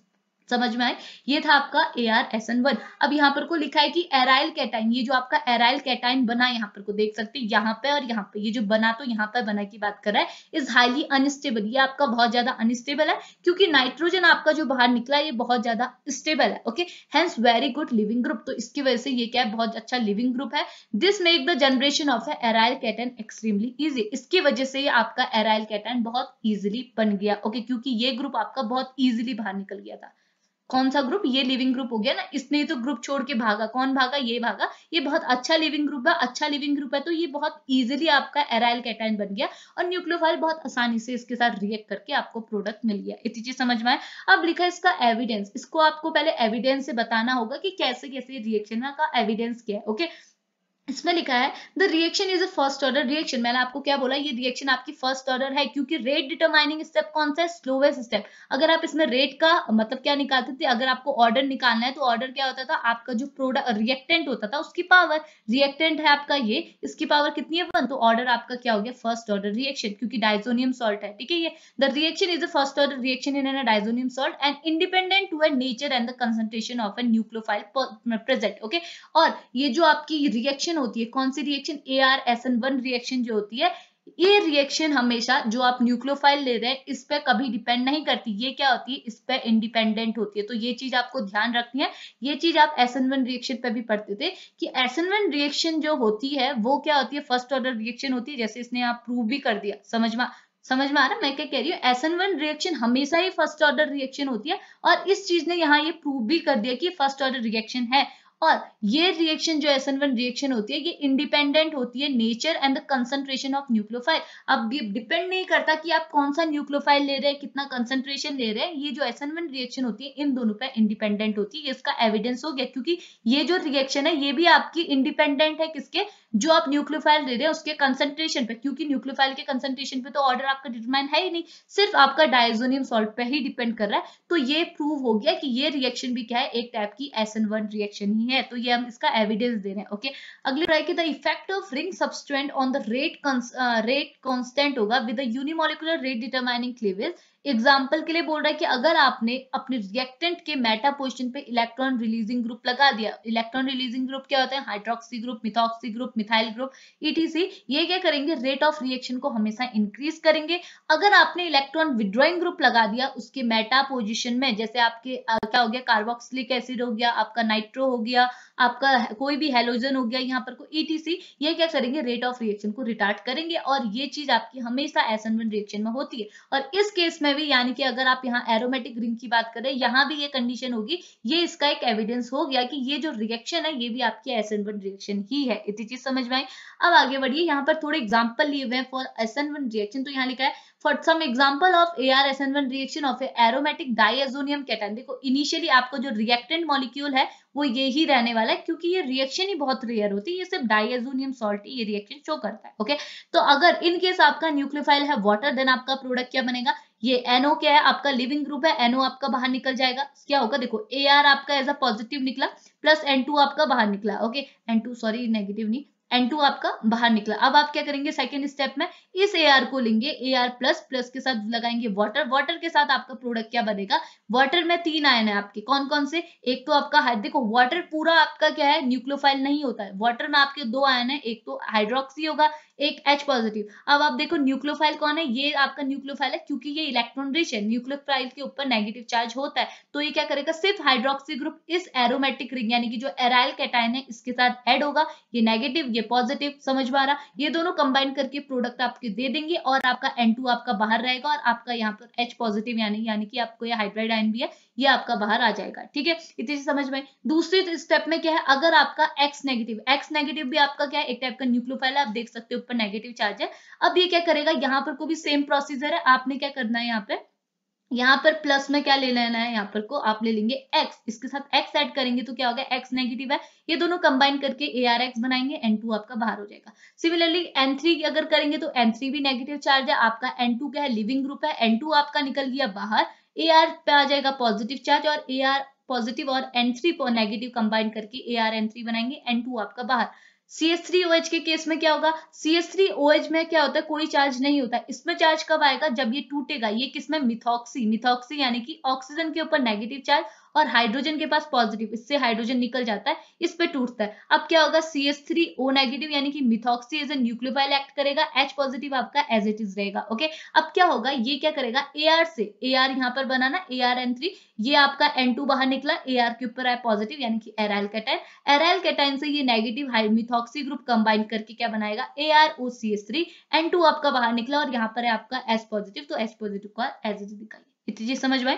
समझ में आए ये था आपका A R S N one अब यहाँ पर को लिखा है कि एराइल कैटाइन ये जो आपका एराइल कैटाइन बना यहाँ पर को देख सकते हैं यहाँ पे और यहाँ पे ये जो बना तो यहाँ पर बना की बात कर रहा है इज हाईली अनस्टेबल ये आपका बहुत ज्यादा अनस्टेबल है क्योंकि नाइट्रोजन आपका जो बाहर निकला ये बहुत ज्यादा स्टेबल है okay hence very good leaving group तो इसकी वजह से ये क्या है बहुत अच्छा लिविंग ग्रुप है this make the generation of aryl cation extremely easy इसकी वजह से आपका एराइल कैटाइन बहुत इजिली बन गया ओके क्योंकि ये ग्रुप आपका बहुत इजिली बाहर निकल गया था कौन सा ग्रुप ये लिविंग ग्रुप हो गया ना इसने तो ग्रुप छोड़ के भागा कौन भागा ये भागा ये बहुत अच्छा लिविंग ग्रुप है अच्छा लिविंग ग्रुप है तो ये बहुत इजीली आपका एराइल कैटाइन बन गया और न्यूक्लियोफाइल बहुत आसानी से इसके साथ रिएक्ट करके आपको प्रोडक्ट मिल गया इतनी चीज समझ में आए अब लिखा है इसका एविडेंस इसको आपको पहले एविडेंस से बताना होगा कि कैसे कैसे रिएक्शन का एविडेंस क्या है ओके इसमें लिखा है the reaction is a first order reaction मैंने आपको क्या बोला ये रिएक्शन आपकी फर्स्ट ऑर्डर है क्योंकि रेट डिटरमाइनिंग स्टेप कौन सा है स्लोवेस्ट स्टेप अगर आप इसमें रेट का मतलब क्या निकालते थे अगर आपको ऑर्डर निकालना है तो ऑर्डर क्या होता था आपका जो प्रोडक्ट रिएक्टेंट होता था उसकी पावर रिएक्टेंट है आपका ये इसकी पावर कितनी है वन तो ऑर्डर आपका क्या हो गया फर्स्ट ऑर्डर रिएक्शन क्योंकि डायजोनियम सॉल्ट है ठीक है ये the reaction is a first order reaction in diazonium salt and independent to a nature and the concentration of a nucleophile present okay और ये जो आपकी रिएक्शन रिएक्शन होती है कौन सी reaction A R S N one reaction जो होती है ये रिएक्शन हमेशा जो आप न्यूक्लियोफाइल ले रहे हैं इस पर कभी डिपेंड नहीं करती ये क्या होती है इस पर इंडिपेंडेंट होती है तो ये चीज आपको ध्यान रखनी है ये चीज आप एस एन वन रिएक्शन पे भी पढ़ते थे कि एस एन वन रिएक्शन जो होती है वो क्या होती है फर्स्ट ऑर्डर रिएक्शन होती है जैसे इसने आप प्रूव भी कर दिया समझ में समझ में आ रहा मैं क्या कह रही हूँ एस एन वन रिएक्शन हमेशा ही फर्स्ट ऑर्डर रिएक्शन होती है और इस चीज ने यहाँ ये प्रूव भी कर दिया कि फर्स्ट ऑर्डर रिएक्शन है और ये रिएक्शन जो एस एन वन रिएक्शन होती है ये इंडिपेंडेंट होती है nature and the concentration of nucleophile अब ये डिपेंड नहीं करता कि आप कौन सा न्यूक्लियोफाइल ले रहे हैं कितना कंसंट्रेशन ले रहे हैं ये जो SN1 वन रिएक्शन होती है इन दोनों पे इंडिपेंडेंट होती है इसका एविडेंस हो गया क्योंकि ये जो रिएक्शन है ये भी आपकी इंडिपेंडेंट है किसके जो आप न्यूक्लियोफाइल दे रहे हैं उसके कंसेंट्रेशन पे क्योंकि न्यूक्लियोफाइल के कंसेंट्रेशन पे तो ऑर्डर आपका डिटरमाइन है ही नहीं सिर्फ आपका डायजोनियम सॉल्ट पे ही डिपेंड कर रहा है तो ये प्रूव हो गया कि ये रिएक्शन भी क्या है एक टाइप की एस एन वन रिएक्शन ही है तो ये हम इसका एविडेंस दे रहे हैं ओके अगले की the effect of ring substituent on the rate rate constant होगा with unimolecular rate determining cleavage example के लिए बोल रहा है कि अगर आपने अपने रिएक्टेंट के मेटा पोजिशन पे इलेक्ट्रॉन रिलीजिंग ग्रुप लगा दिया इलेक्ट्रॉन रिलीजिंग ग्रुप क्या होता है hydroxy group methoxy group methyl group etc ये क्या करेंगे रेट ऑफ रिएक्शन को हमेशा इंक्रीज करेंगे अगर आपने इलेक्ट्रॉन विड्रॉइंग ग्रुप लगा दिया उसके मेटा पोजिशन में जैसे आपके क्या हो गया कार्बोक्सिलिक एसिड हो गया आपका नाइट्रो हो गया आपका कोई भी हेलोजन हो गया यहाँ पर कोई ईटीसी ये क्या करेंगे रेट ऑफ रिएक्शन को रिटार्ट करेंगे और ये चीज आपकी हमेशा एस रिएक्शन में होती है और इस केस में भी यानी कि अगर आप यहाँ एरोमेटिक रिंग की बात करें यहाँ भी ये कंडीशन होगी ये इसका एक एविडेंस हो गया कि ये जो रिएक्शन है ये भी आपकी एस एन वन रिएक्शन ही है इतनी चीज समझ में आई अब आगे बढ़िए यहाँ पर थोड़े एग्जाम्पल लिए हुए हैं for S N one reaction तो यहाँ लिखा है for some example of A R S N one reaction of a aromatic diazonium cation देखो इनिशियली आपको जो रिएक्टेंट मॉलिक्यूल है वो ये ही रहने वाला है क्योंकि ये रिएक्शन ही बहुत रेयर होती है ये सिर्फ डाइएजोनियम सॉल्ट ही ये रिएक्शन शो करता है ओके तो अगर इन केस आपका न्यूक्लियोफाइल है वाटर देन आपका प्रोडक्ट क्या बनेगा ये एनओ क्या है आपका लिविंग ग्रुप है एनओ आपका बाहर निकल जाएगा क्या होगा देखो ए आर आपका एज अ पॉजिटिव निकला प्लस एन टू आपका बाहर निकला okay N two sorry negative नहीं एन टू आपका बाहर निकला अब आप क्या करेंगे सेकेंड स्टेप में इस ए आर को लेंगे ए आर प्लस प्लस के साथ लगाएंगे वाटर वाटर के साथ आपका प्रोडक्ट क्या बनेगा वाटर में तीन आयन है आपके कौन कौन से एक तो आपका हाइड देखो वाटर पूरा आपका क्या है न्यूक्लोफाइल नहीं होता है वाटर में आपके दो आयन है एक तो हाइड्रोक्सी होगा एक एच पॉजिटिव अब आप देखो न्यूक्लोफाइल कौन है ये आपका न्यूक्लोफाइल है क्योंकि ये इलेक्ट्रॉन रिच है न्यूक्लियोफाइल के ऊपर नेगेटिव चार्ज होता है तो ये क्या करेगा सिर्फ हाइड्रोक्सी ग्रुप इस एरोमेटिक रिंग यानी कि जो एराइल कैटाइन है इसके साथ एड होगा ये नेगेटिव ये पॉजिटिव समझ में आ रहा ये दोनों कंबाइन करके प्रोडक्ट आपके दे देंगे और आपका एन टू आपका बाहर रहेगा और आपका यहाँ पर एच पॉजिटिव यानी यानी कि आपको ये हाइड्राइड आयन भी है ये आपका बाहर आ जाएगा ठीक है इतनी समझ में दूसरे स्टेप तो में क्या है अगर आपका एक्स नेगेटिव एक्स नेगेटिव भी आपका क्या है एक टाइप का न्यूक्लोफाइल है आप देख सकते हो ऊपर नेगेटिव चार्ज है अब ये क्या करेगा यहाँ पर को भी सेम प्रोसीजर है आपने क्या करना है यहाँ पे यहाँ पर प्लस में क्या ले लेना है यहाँ पर को आप ले लेंगे x इसके साथ x ऐड करेंगे तो क्या होगा x नेगेटिव है ये दोनों कंबाइन करके ए आर एक्स बनाएंगे n2 आपका बाहर हो जाएगा सिमिलरली n3 अगर करेंगे तो n3 भी नेगेटिव चार्ज है आपका n2 क्या है लिविंग ग्रुप है n2 आपका निकल गया बाहर ए आर पे आ जाएगा पॉजिटिव चार्ज और ए आर पॉजिटिव और एन थ्री नेगेटिव कंबाइन करके ए आर एन थ्री बनाएंगे एन टू आपका बाहर C S three O H के केस में क्या होगा C S three O H में क्या होता है कोई चार्ज नहीं होता इसमें चार्ज कब आएगा जब ये टूटेगा ये किसमें मिथॉक्सी मिथॉक्सी यानी कि ऑक्सीजन के ऊपर नेगेटिव चार्ज और हाइड्रोजन के पास पॉजिटिव इससे हाइड्रोजन निकल जाता है इस पे टूटता है अब क्या होगा C S three O negative यानी कि methoxy as a nucleophile act करेगा एच पॉजिटिव आपका एज इट इज रहेगा ओके अब क्या होगा ये क्या करेगा ए आर से ए आर यहाँ पर बनाना ए आर एन थ्री ये आपका एन टू बाहर निकला ए आर के ऊपर आया पॉजिटिव यानी कि एराइल कैटाइन एराइल कैटाइन से ये नेगेटिव मिथॉक्सी ग्रुप कंबाइन करके क्या बनाएगा A R O C S three N two आपका बाहर निकला और यहाँ पर है आपका एस पॉजिटिव तो एस पॉजिटिव का एज इट दिखाइए इतनी चीज समझ में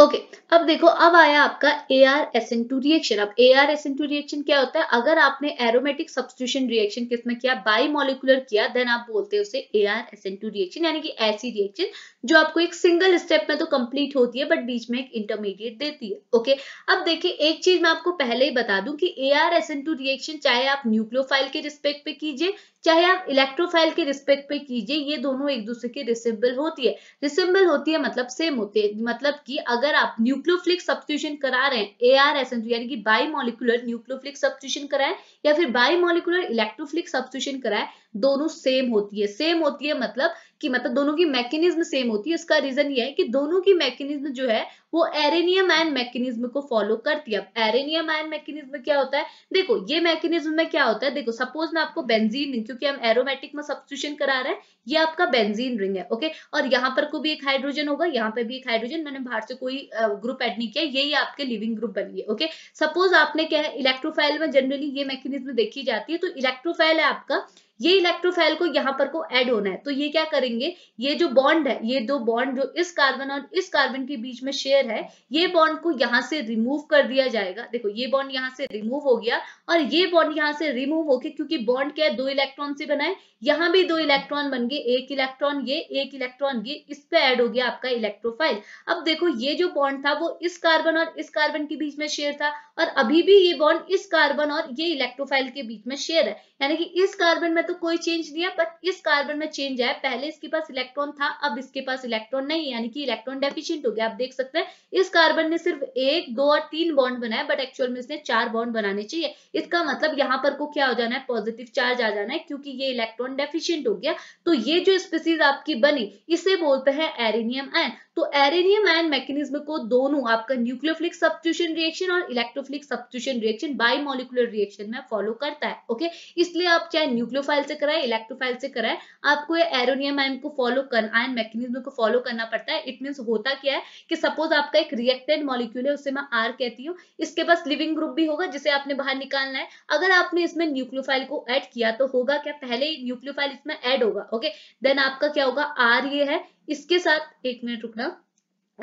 ओके okay, अब देखो अब आया आपका A R S N two reaction अब A R S N two reaction क्या होता है अगर आपने एरोमेटिक सब्सिट्यूशन रिएक्शन किसमें किया बाई मोलिकुलर किया देन आप बोलते हैं उसे A R S N two reaction यानी कि ऐसी रिएक्शन जो आपको एक सिंगल स्टेप में तो कंप्लीट होती है बट बीच में एक इंटरमीडिएट देती है ओके okay? अब देखिए एक चीज मैं आपको पहले ही बता दूं कि A R S N two reaction चाहे आप न्यूक्लियोफाइल के रिस्पेक्ट पे कीजिए चाहे आप इलेक्ट्रोफाइल के रिस्पेक्ट पे कीजिए ये दोनों एक दूसरे की रिसिम्बल होती है रिसिम्बल होती है मतलब सेम होती है मतलब कि अगर आप न्यूक्लोफ्लिक सब्सिट्यूशन करा रहे हैं ए आर एस एन यानी कि बाई मॉलिकुलर न्यूक्लोफ्लिक सब्सिट्यूशन कराएं या फिर बाई मॉलिकुलर इलेक्ट्रोफ्लिक सब्सिट्यूशन कराएं दोनों सेम होती है सेम होती है मतलब कि मतलब दोनों की मैकेनिज्म सेम होती है इसका रीजन ये है कि दोनों की मैकेनिज्म जो है वो एरेनियम एन मैकेनिज्म को फॉलो करती है अब एरेनियम एन मैकेनिज्म क्या होता है देखो ये मैकेनिज्म में क्या होता है देखो सपोज मैं आपको बेंजीन रिंग क्योंकि हम एरोमेटिक में सब्सिट्यूशन करा रहे हैं ये आपका बेंजीन रिंग है ओके और यहाँ पर को भी एक हाइड्रोजन होगा यहाँ पर भी एक हाइड्रोजन मैंने बाहर से कोई ग्रुप एड नहीं किया यही आपके लिविंग ग्रुप बनी है ओके सपोज आपने क्या है इलेक्ट्रोफाइल में जनरली ये मैकेनिज्म देखी जाती है तो इलेक्ट्रोफाइल है आपका ये इलेक्ट्रोफाइल को यहाँ पर को ऐड होना है तो ये क्या करेंगे ये जो बॉन्ड है ये दो बॉन्ड जो इस कार्बन और इस कार्बन के बीच में शेयर है ये बॉन्ड को यहाँ से रिमूव कर दिया जाएगा देखो ये बॉन्ड यहाँ से रिमूव हो गया और ये बॉन्ड यहाँ से रिमूव होके क्योंकि बॉन्ड क्या है दो इलेक्ट्रॉन से बनाए यहाँ भी दो इलेक्ट्रॉन बन गए एक इलेक्ट्रॉन ये एक इलेक्ट्रॉन ये इस पे ऐड हो गया आपका इलेक्ट्रोफाइल अब देखो ये जो बॉन्ड था वो इस कार्बन और इस कार्बन के बीच में शेयर था और अभी भी ये बॉन्ड इस कार्बन और ये इलेक्ट्रोफाइल के बीच में शेयर है यानी कि इस कार्बन में तो कोई चेंज नहीं है बट इस कार्बन में चेंज आया पहले इसके पास इलेक्ट्रॉन था अब इसके पास इलेक्ट्रॉन नहीं यानी कि इलेक्ट्रॉन डेफिशियंट हो गया आप देख सकते हैं इस कार्बन ने सिर्फ एक दो और तीन बॉन्ड बनाया बट एक्चुअल में इसने चार बॉन्ड बनाने चाहिए इसका मतलब यहाँ पर को क्या हो जाना है पॉजिटिव चार्ज आ जाना है क्योंकि ये इलेक्ट्रॉन डेफिशियंट हो गया तो ये जो स्पेसीज आपकी बनी इसे बोलते हैं एरिनियम एन तो एरेनियम एंड मैकेनिज्म को दोनों आपका न्यूक्लियोफिलिक सब्सिट्यूशन रिएक्शन और electrophilic substitution reaction bimolecular reaction में फॉलो करता है ओके इसलिए आप चाहे न्यूक्लियोफाइल से कराए इलेक्ट्रोफाइल से कराए आपको एरोनियम आयन को फॉलो करना आयन मैकेनिज्म को फॉलो करना पड़ता है इट मीन होता क्या है कि सपोज आपका एक रिएक्टेड मॉलिक्यूल है उससे मैं आर कहती हूँ इसके पास लिविंग ग्रुप भी होगा जिसे आपने बाहर निकालना है अगर आपने इसमें न्यूक्लियोफाइल को एड किया तो होगा क्या पहले ही न्यूक्लियोफाइल इसमें एड होगा ओके देन आपका क्या होगा आर ये है इसके साथ एक मिनट रुकना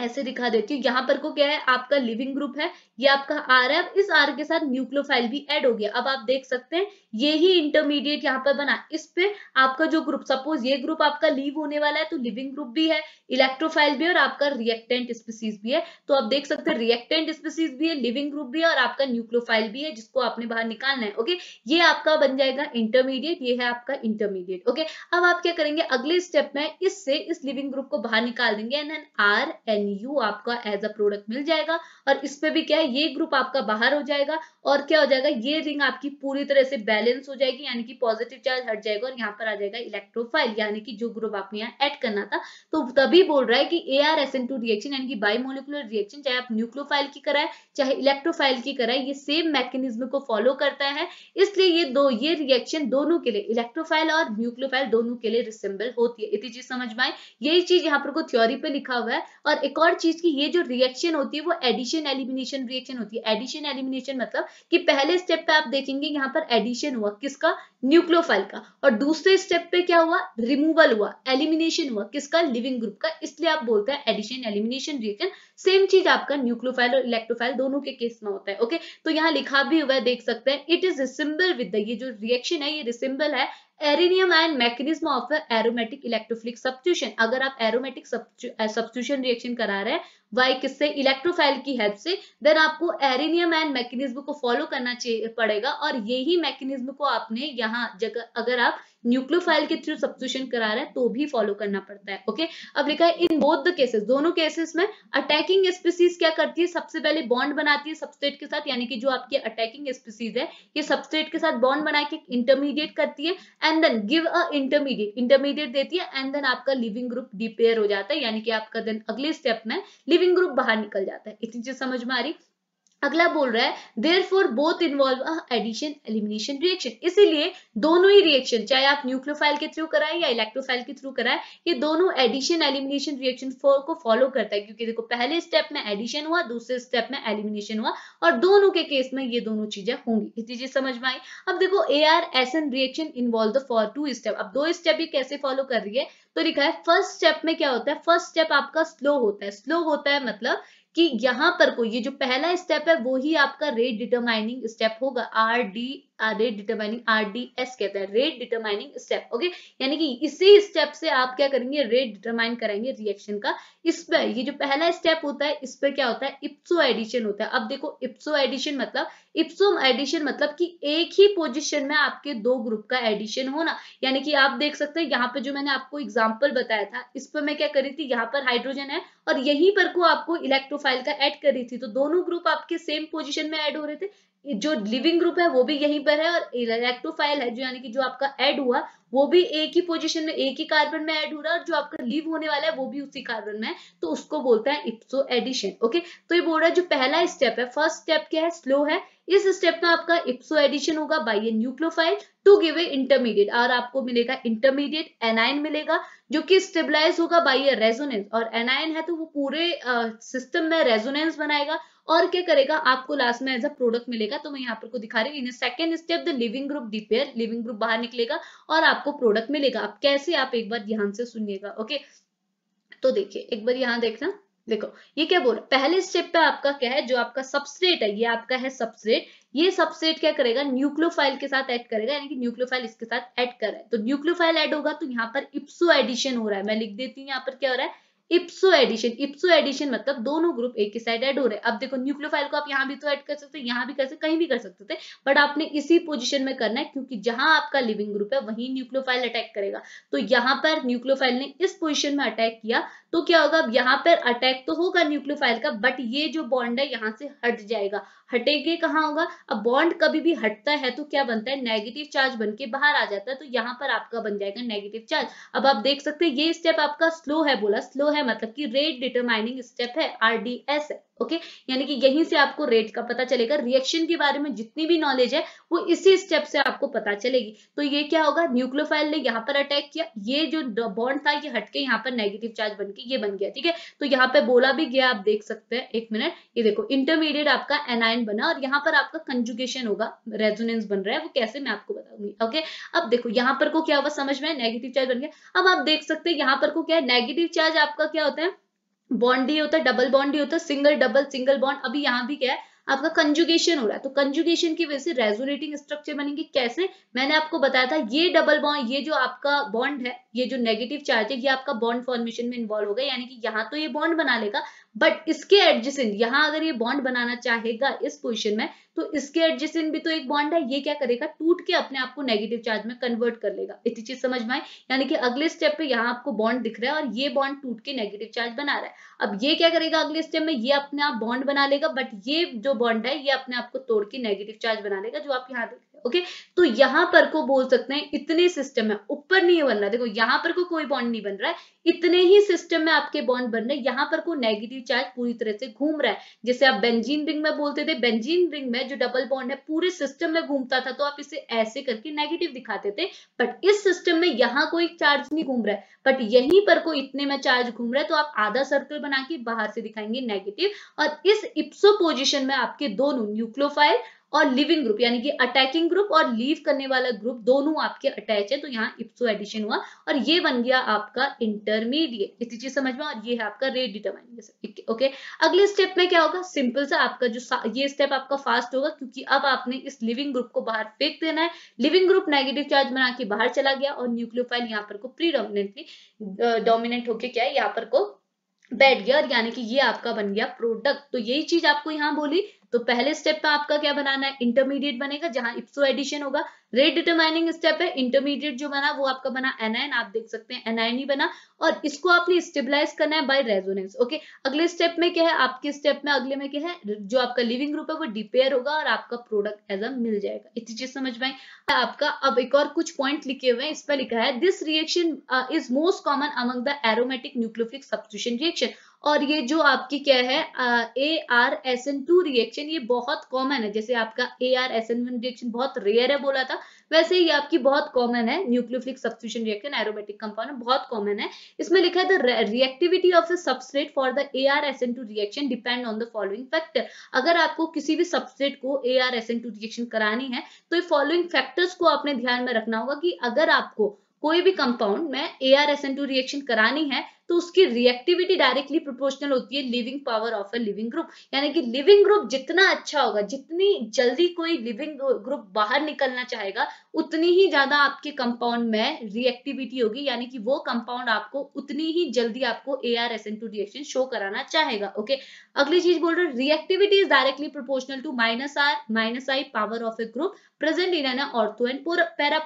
ऐसे दिखा देती हूँ यहाँ पर को क्या है आपका लिविंग ग्रुप है ये आपका आर है इस आर के साथ न्यूक्लियोफाइल भी ऐड हो गया अब आप देख सकते हैं ये ही इंटरमीडिएट यहाँ पर बना इस पे आपका जो ग्रुप सपोज ये ग्रुप आपका लीव होने वाला है तो लिविंग ग्रुप भी है इलेक्ट्रोफाइल भी है और आपका रिएक्टेंट स्पीसीज भी है तो आप देख सकते हैं रिएक्टेंट स्पीसीज भी है लिविंग ग्रुप भी है और आपका न्यूक्लोफाइल भी है जिसको आपने बाहर निकालना है ओके ये आपका बन जाएगा इंटरमीडिएट ये है आपका इंटरमीडिएट ओके अब आप क्या करेंगे अगले स्टेप में इससे इस लिविंग ग्रुप को बाहर निकाल देंगे एन एन आर एन यानी यू आपका एज अ प्रोडक्ट मिल जाएगा और इस पे भी क्या है ये ग्रुप आपका बाहर हो जाएगा और क्या हो जाएगा ये रिंग आपकी पूरी तरह से बैलेंस हो जाएगी यानी कि पॉजिटिव चार्ज हट जाएगा और यहाँ पर आ जाएगा इलेक्ट्रोफाइल यानी कि जो ग्रुप आपने यहाँ एड करना था तो तभी बोल रहा है कि A R S N two reaction यानी कि बायोमोलिकुलर रिएक्शन चाहे आप न्यूक्लोफाइल की कराए चाहे इलेक्ट्रोफाइल की कराए ये सेम मैकेनिज्म को फॉलो करता है इसलिए ये दो ये रिएक्शन दोनों के लिए इलेक्ट्रोफाइल और न्यूक्लोफाइल दोनों के लिए रिसेंबल होती है इतनी चीज समझ में आए यही चीज यहाँ पर को थ्योरी पे लिखा हुआ है और एक और चीज की ये जो रिएक्शन होती है वो एडिशन एलिमिनेशन रिएक्शन होती है एडिशन एलिमिनेशन मतलब कि पहले स्टेप पे आप देखेंगे यहाँ पर एडिशन हुआ किसका न्यूक्लियोफाइल का और दूसरे स्टेप पे क्या हुआ रिमूवल हुआ एलिमिनेशन हुआ किसका लिविंग ग्रुप का इसलिए आप बोलते हैं एडिशन एलिमिनेशन रिएक्शन सेम चीज आपका न्यूक्लियोफाइल और इलेक्ट्रोफाइल दोनों के केस में होता है ओके तो यहाँ लिखा भी हुआ है देख सकते हैं इट इज रिसिम्बल विद ये जो रिएक्शन है ये रिसिम्बल है arenium and mechanism of aromatic electrophilic substitution अगर आप एरोमेटिक सब्सिट्यूशन रिएक्शन करा रहे हैं वाई किससे इलेक्ट्रोफाइल की हेल्प से देन आपको एरिनियम एंड मैकेनिज्म को फॉलो करना पड़ेगा और यही मैकेनिज्म को आपने यहाँ जगह अगर आप न्यूक्लियोफाइल के थ्रू सब्सिट्यूशन करा रहे हैं तो भी फॉलो करना पड़ता है ओके अब लिखा है इन बोथ द केसेस दोनों केसेस में अटैकिंग स्पीसीज क्या करती है सबसे पहले बॉन्ड बनाती है सबस्टेट के साथ यानी कि जो आपकी अटैकिंग स्पीसीज है ये सबस्टेट के साथ बॉन्ड बना के इंटरमीडिएट करती है and then give a intermediate intermediate देती है एंड देन आपका लिविंग ग्रुप डिपेयर हो जाता है यानी कि आपका देन अगले स्टेप में लिविंग ग्रुप बाहर निकल जाता है इतनी चीज समझ में आ रही अगला बोल रहा है there for both involve addition elimination reaction इसीलिए दोनों ही रिएक्शन चाहे आप न्यूक्लियोफाइल के थ्रू कराएं या इलेक्ट्रोफाइल के थ्रू कराएं ये दोनों एडिशन एलिमिनेशन रिएक्शन को फॉलो करता है क्योंकि देखो पहले स्टेप में एडिशन हुआ दूसरे स्टेप में एलिमिनेशन हुआ और दोनों के केस में ये दोनों चीजें होंगी इतनी चीज समझ में आई अब देखो A R S N reaction involve the for two step अब दो स्टेप ही कैसे फॉलो कर रही है तो लिखा है फर्स्ट स्टेप में क्या होता है फर्स्ट स्टेप आपका स्लो होता है स्लो होता है मतलब कि यहां पर कोई ये जो पहला स्टेप है वो ही आपका रेट डिटरमाइनिंग स्टेप होगा R D R rate determining RDS कहता है रेट डिटरमाइनिंग स्टेप ओके यानी कि इसी स्टेप से आप क्या करेंगे रेट डिटरमाइन करेंगे रिएक्शन का इस पर ये जो पहला स्टेप होता है इस पर क्या होता है इप्सो एडिशन होता है अब देखो इप्सो एडिशन मतलब इप्सो एडिशन मतलब कि एक ही पोजिशन में आपके दो ग्रुप का एडिशन होना यानी कि आप देख सकते हैं यहाँ पे जो मैंने आपको एग्जाम्पल बताया था इस पर मैं क्या करी थी यहाँ पर हाइड्रोजन है और यहीं पर को आपको इलेक्ट्रोफाइल का एड करी थी तो दोनों ग्रुप आपके सेम पोजिशन में एड हो रहे थे जो लिविंग ग्रुप है वो भी यहीं पर है और इलेक्ट्रोफाइल है जो यानी कि जो आपका ऐड हुआ वो भी एक ही पोजिशन में एक ही कार्बन में एड हो रहा है और जो आपका लीव होने वाला है वो भी उसी कार्बन में है तो उसको बोलते हैं इप्सो एडिशन ओके तो ये बोल रहा है जो पहला स्टेप है फर्स्ट स्टेप क्या है स्लो है इस स्टेप में आपका इप्सो एडिशन होगा by a nucleophile to give a intermediate और आपको मिलेगा इंटरमीडिएट एनाइन मिलेगा जो कि स्टेबलाइज होगा बाई ए रेजोनेंस और एनाइन है तो वो पूरे सिस्टम में रेजोनेंस बनाएगा और क्या करेगा आपको लास्ट में एज अ प्रोडक्ट मिलेगा तो मैं यहाँ पर को दिखा रही हूँ in second step the leaving group disappear leaving group बाहर निकलेगा और आप आपको प्रोडक्ट मिलेगा आप कैसे आप एक बार ध्यान से सुनिएगा ओके तो देखिए एक बार यहां देखना देखो ये क्या बोल रहा है पहले स्टेप पे आपका क्या है जो आपका सबस्ट्रेट है ये आपका है सबस्ट्रेट ये सबस्ट्रेट क्या करेगा न्यूक्लियोफाइल के साथ ऐड करेगा यानी कि न्यूक्लियोफाइल इसके साथ ऐड कर रहा है तो न्यूक्लियोफाइल ऐड होगा तो यहाँ पर इप्सो एडिशन हो रहा है मैं लिख देती हूँ यहाँ पर क्या हो रहा है इप्सो एडिशन इप्सो एडिशन मतलब दोनों ग्रुप एक ही साइड एड हो रहे हैं अब देखो न्यूक्लियोफाइल को आप यहाँ भी तो ऐड कर सकते यहाँ भी कर सकते कहीं भी कर सकते थे बट आपने इसी पोजिशन में करना है क्योंकि जहां आपका लिविंग ग्रुप है वहीं न्यूक्लियोफाइल अटैक करेगा तो यहाँ पर न्यूक्लियोफाइल ने इस पोजिशन में अटैक किया तो क्या होगा अब यहाँ पर अटैक तो होगा न्यूक्लियोफाइल का बट ये जो बॉन्ड है यहाँ से हट जाएगा हटेगे कहाँ होगा अब बॉन्ड कभी भी हटता है तो क्या बनता है नेगेटिव चार्ज बन के बाहर आ जाता है तो यहाँ पर आपका बन जाएगा नेगेटिव चार्ज अब आप देख सकते हैं ये स्टेप आपका स्लो है बोला स्लो है मतलब की रेट डिटरमाइनिंग स्टेप है आरडीएस है ओके यानी कि यहीं से आपको रेट का पता चलेगा रिएक्शन के बारे में जितनी भी नॉलेज है वो इसी स्टेप से आपको पता चलेगी तो ये क्या होगा न्यूक्लियोफाइल ने यहाँ पर अटैक किया ये जो बॉन्ड था ये हटके यहाँ पर नेगेटिव चार्ज बन के ये बन गया ठीक है तो यहाँ पे बोला भी गया आप देख सकते हैं एक मिनट ये देखो इंटरमीडिएट आपका एनाइन बना और यहाँ पर आपका कंजुगेशन होगा रेजोनेंस बन रहा है वो कैसे मैं आपको बताऊंगी ओके अब देखो यहाँ पर को क्या हुआ समझ में नेगेटिव चार्ज बन गया अब आप देख सकते हैं यहाँ पर को क्या है नेगेटिव चार्ज आपका क्या होता है बॉन्ड ही होता है डबल बॉन्ड ही होता है सिंगल डबल सिंगल बॉन्ड अभी यहाँ भी क्या है आपका कंजुगेशन हो रहा है तो कंजुगेशन की वजह से रेजोनेटिंग स्ट्रक्चर बनेंगे कैसे मैंने आपको बताया था ये डबल बॉन्ड ये जो आपका बॉन्ड है ये जो नेगेटिव चार्ज है ये आपका बॉन्ड फॉर्मेशन में इन्वॉल्व होगा यानी कि यहाँ तो ये बॉन्ड बना लेगा बट इसके एडजेसेंट यहां अगर ये बॉन्ड बनाना चाहेगा इस पोजिशन में तो इसके एडजेसेंट भी तो एक बॉन्ड है ये क्या करेगा टूट के अपने आप को नेगेटिव चार्ज में कन्वर्ट कर लेगा इतनी चीज समझ में आए यानी कि अगले स्टेप पे यहाँ आपको बॉन्ड दिख रहा है और ये बॉन्ड टूट के नेगेटिव चार्ज बना रहा है अब ये क्या करेगा अगले स्टेप में ये अपने आप बॉन्ड बना लेगा बट ये जो बॉन्ड है ये अपने आपको तोड़ के नेगेटिव चार्ज बना लेगा जो आप यहाँ देख ओके तो यहां पर को बोल सकते हैं इतने सिस्टम है ऊपर नहीं बन रहा देखो यहां पर को कोई बॉन्ड नहीं बन रहा है इतने ही सिस्टम में आपके बॉन्ड बन रहे हैं यहां पर को नेगेटिव चार्ज पूरी तरह से घूम रहा है जैसे आप बेंजीन रिंग में बोलते थे बेंजीन रिंग में जो डबल बॉन्ड है पूरे सिस्टम में घूमता था तो आप इसे ऐसे करके नेगेटिव दिखाते थे बट इस सिस्टम में यहां कोई चार्ज नहीं घूम रहा है बट यहीं पर को इतने में चार्ज घूम रहा है तो आप आधा सर्कल बना के बाहर से दिखाएंगे नेगेटिव और इस इप्सो पोजिशन में आपके दोनों न्यूक्लोफाइल और लिविंग ग्रुप यानी कि अटैकिंग ग्रुप और लीव करने वाला ग्रुप दोनों आपके अटैच है तो यहाँ इप्सो एडिशन हुआ और ये बन गया आपका इंटरमीडिएट इसी चीज समझ में और ये है आपका रेट डिटरमाइन ओके अगले स्टेप में क्या होगा सिंपल सा आपका जो ये स्टेप आपका फास्ट होगा क्योंकि अब आपने इस लिविंग ग्रुप को बाहर फेंक देना है लिविंग ग्रुप नेगेटिव चार्ज बना के बाहर चला गया और न्यूक्लियोफाइल यहाँ पर को प्रीडोमिनेटली डोमिनेट होके क्या है यहाँ पर को बैठ गया और यानी कि ये आपका बन गया प्रोडक्ट तो यही चीज आपको यहाँ बोली तो पहले स्टेप में आपका क्या बनाना है इंटरमीडिएट बनेगा जहां इप्सो एडिशन होगा रेट डिटरमाइनिंग स्टेप है इंटरमीडिएट जो बना वो आपका बना एनआईन आप देख सकते हैं एनआईन ही बना और इसको आपने स्टेबलाइज करना है बाय रेजोनेंस ओके अगले स्टेप में क्या है आपके स्टेप में अगले में क्या है जो आपका लिविंग ग्रुप है वो डिपेयर होगा और आपका प्रोडक्ट एज अ मिल जाएगा इतनी चीज समझ में आई आपका अब एक और कुछ पॉइंट लिखे हुए हैं इस पर लिखा है this reaction is most common among the aromatic nucleophilic substitution reaction और ये जो आपकी क्या है A R S N two reaction ये बहुत कॉमन है जैसे आपका A R S N one reaction बहुत रेयर है बोला था वैसे ये आपकी बहुत कॉमन है nucleophilic substitution reaction aromatic compound बहुत कॉमन है इसमें लिखा है the reactivity of the substrate for the A R S N two reaction depend on the following factor अगर आपको किसी भी सब्सट्रेट को A R S N two reaction करानी है तो ये फॉलोइंग फैक्टर्स को आपने ध्यान में रखना होगा कि अगर आपको कोई भी कंपाउंड में A R S N two reaction करानी है तो उसकी रिएक्टिविटी डायरेक्टली प्रोपोर्शनल होती है leaving power of a leaving group यानी कि लिविंग ग्रुप जितना अच्छा होगा जितनी जल्दी कोई लिविंग ग्रुप बाहर निकलना चाहेगा उतनी ही ज्यादा आपके कंपाउंड में रिएक्टिविटी होगी यानी कि वो कंपाउंड आपको उतनी ही जल्दी आपको A R S N two reaction show कराना चाहेगा ओके अगली चीज बोल रहे reactivity is directly proportional to minus R minus I power of a group present in an ortho and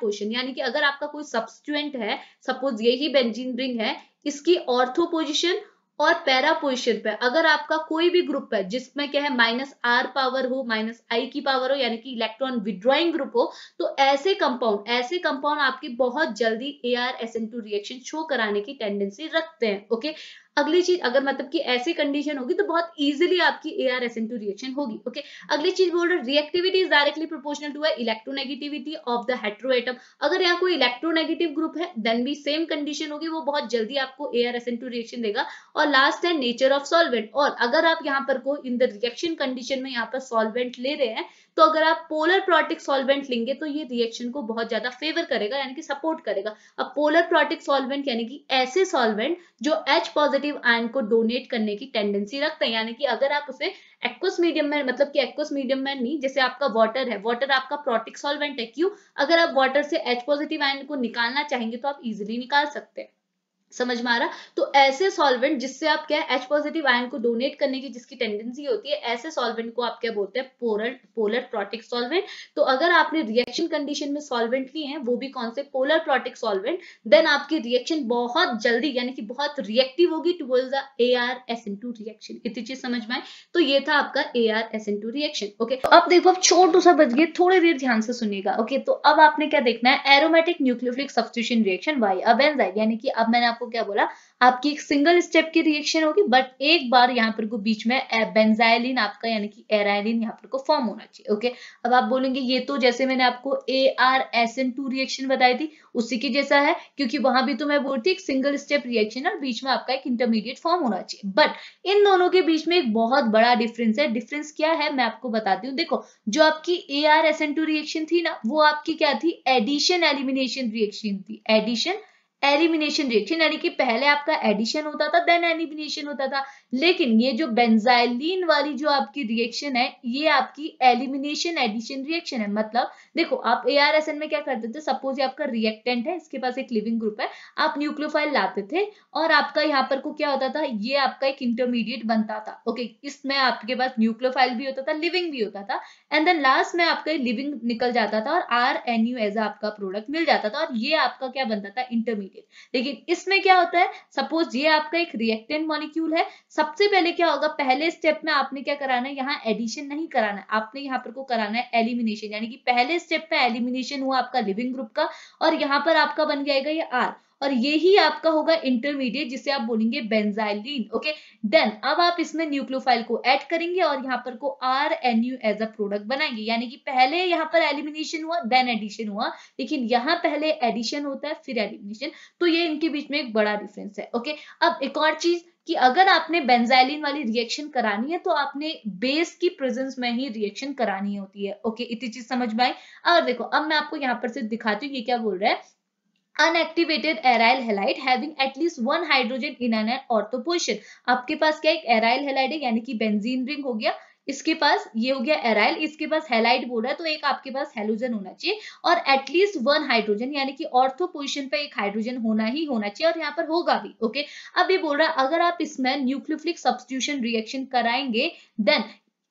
portion यानी कि अगर आपका कोई सब्सटूएंट है सपोज यही बेंजीन रिंग है इसकी ऑर्थो पोजिशन और पैरा पोजिशन पे अगर आपका कोई भी ग्रुप है जिसमें क्या है माइनस आर पावर हो माइनस आई की पावर हो यानी कि इलेक्ट्रॉन विड्रॉइंग ग्रुप हो तो ऐसे कंपाउंड ऐसे कंपाउंड आपके बहुत जल्दी A R S N two reaction show कराने की टेंडेंसी रखते हैं ओके अगली चीज अगर मतलब कि ऐसी कंडीशन होगी तो बहुत इजीली आपकी A R S two reaction होगी ओके अगली चीज बोल रहे reactivity is directly proportional to है electronegativity of the hetero atom अगर यहाँ कोई इलेक्ट्रोनेगेटिव ग्रुप है देन भी सेम कंडीशन होगी वो बहुत जल्दी आपको A R S two reaction देगा और लास्ट है नेचर ऑफ सॉल्वेंट और अगर आप यहाँ पर को इन द रिएक्शन कंडीशन में यहाँ पर सॉल्वेंट ले रहे हैं तो अगर आप पोलर प्रोटिक सॉल्वेंट लेंगे तो ये रिएक्शन को बहुत ज्यादा फेवर करेगा यानी कि सपोर्ट करेगा अब पोलर प्रोटिक सॉल्वेंट यानी कि ऐसे सॉल्वेंट जो एच पॉजिटिव आयन को डोनेट करने की टेंडेंसी रखते हैं यानी कि अगर आप उसे एक्वस मीडियम में मतलब कि एक्वस मीडियम में नहीं जैसे आपका वाटर है वाटर आपका प्रोटिक सॉल्वेंट है क्यों अगर आप वाटर से एच पॉजिटिव आयन को निकालना चाहेंगे तो आप इजिली निकाल सकते हैं समझ में आ रहा तो ऐसे सॉल्वेंट जिससे आप क्या एच पॉजिटिव आयन को डोनेट करने की जिसकी टेंडेंसी होती है ऐसे सॉल्वेंट को आप क्या बोलते हैं पोलर पोलर प्रोटिक सॉल्वेंट तो अगर आपने रिएक्शन कंडीशन में सॉल्वेंट लिए हैं वो भी कौन से पोलर प्रोटिक सॉल्वेंट देन आपकी रिएक्शन बहुत जल्दी यानी कि बहुत रिएक्टिव होगी towards the A R S N two reaction इतनी चीज समझ में आए तो ये था आपका A R S N two reaction okay तो अब देखो अब छोटू सा बच गए थोड़ी देर ध्यान से सुनेगा ओके तो अब आपने क्या देखना है aromatic nucleophilic substitution reaction via अब एनजाइम यानी कि अब मैंने आपको आपको क्या बोला आपकी एक सिंगल स्टेप की रिएक्शन होगी बट एक बार यहाँ पर को बीच में बेंजाइलिन आपका यानी कि एराइलिन यहाँ पर को फॉर्म होना चाहिए ओके अब आप बोलेंगे ये तो जैसे मैंने आपको A R S N two reaction बताई थी उसी के जैसा है क्योंकि वहां भी तो मैं बोलती एक सिंगल स्टेप रिएक्शन और बीच में आपका एक इंटरमीडिएट फॉर्म होना चाहिए बट इन दोनों के बीच में एक बहुत बड़ा डिफरेंस है डिफरेंस क्या है मैं आपको बताती हूँ देखो जो आपकी A R S N two reaction थी ना वो आपकी क्या थी एडिशन एलिमिनेशन रिएक्शन थी एडिशन एलिमिनेशन रिएक्शन यानी कि पहले आपका एडिशन होता था देन एलिमिनेशन होता था लेकिन ये जो बेंजाइलिन वाली जो आपकी रिएक्शन है ये आपकी एलिमिनेशन एडिशन रिएक्शन है मतलब देखो आप एआरएसएन में क्या करते थे सपोज ये आपका रिएक्टेंट है इसके पास एक लिविंग ग्रुप है आप न्यूक्लियोफाइल लाते थे और आपका यहाँ पर को क्या होता था ये आपका एक इंटरमीडिएट बनता था ओके इसमें आपके पास न्यूक्लियोफाइल भी होता था लिविंग भी होता था एंड देन लास्ट में आपका लिविंग निकल जाता था और आर एन यू एज आपका प्रोडक्ट मिल जाता था और ये आपका क्या बनता था इंटरमीडिएट है लेकिन इसमें क्या होता है सपोज ये आपका एक रिएक्टेंट मॉलिक्यूल है सबसे पहले क्या होगा पहले स्टेप में आपने क्या कराना है यहाँ एडिशन नहीं कराना है आपने यहाँ पर को कराना है एलिमिनेशन यानी कि पहले स्टेप में एलिमिनेशन हुआ आपका लिविंग ग्रुप का और यहाँ पर आपका बन जाएगा ये आर और ये ही आपका होगा इंटरमीडिएट जिसे आप बोलेंगे बेंजाइलिन ओके देन अब आप इसमें न्यूक्लियोफाइल को ऐड करेंगे और यहाँ पर को R N U as a product बनाएंगे यानी कि पहले यहाँ पर एलिमिनेशन हुआ देन एडिशन हुआ लेकिन यहाँ पहले एडिशन होता है फिर एलिमिनेशन तो ये इनके बीच में एक बड़ा डिफरेंस है ओके अब एक और चीज कि अगर आपने बेंजाइलिन वाली रिएक्शन करानी है तो आपने बेस की प्रेजेंस में ही रिएक्शन करानी होती है ओके इतनी चीज समझ में आई और देखो अब मैं आपको यहाँ पर से दिखाती हूँ ये क्या बोल रहा है unactivated aryl halide having at least one hydrogen in an an ortho position आपके पास क्या एक एराइल हेलाइट है यानी कि बेंजीन रिंग हो गया इसके पास ये हो गया एराइल इसके पास हेलाइट बोर्ड है तो एक आपके पास हेलोजन होना चाहिए और एटलीस्ट वन हाइड्रोजन यानी कि ऑर्थो पोजिशन पे एक हाइड्रोजन होना ही होना चाहिए और यहाँ पर होगा भी ओके अब ये बोल रहा है अगर आप इसमें न्यूक्लियोफिलिक सब्सटीट्यूशन रिएक्शन कराएंगे देन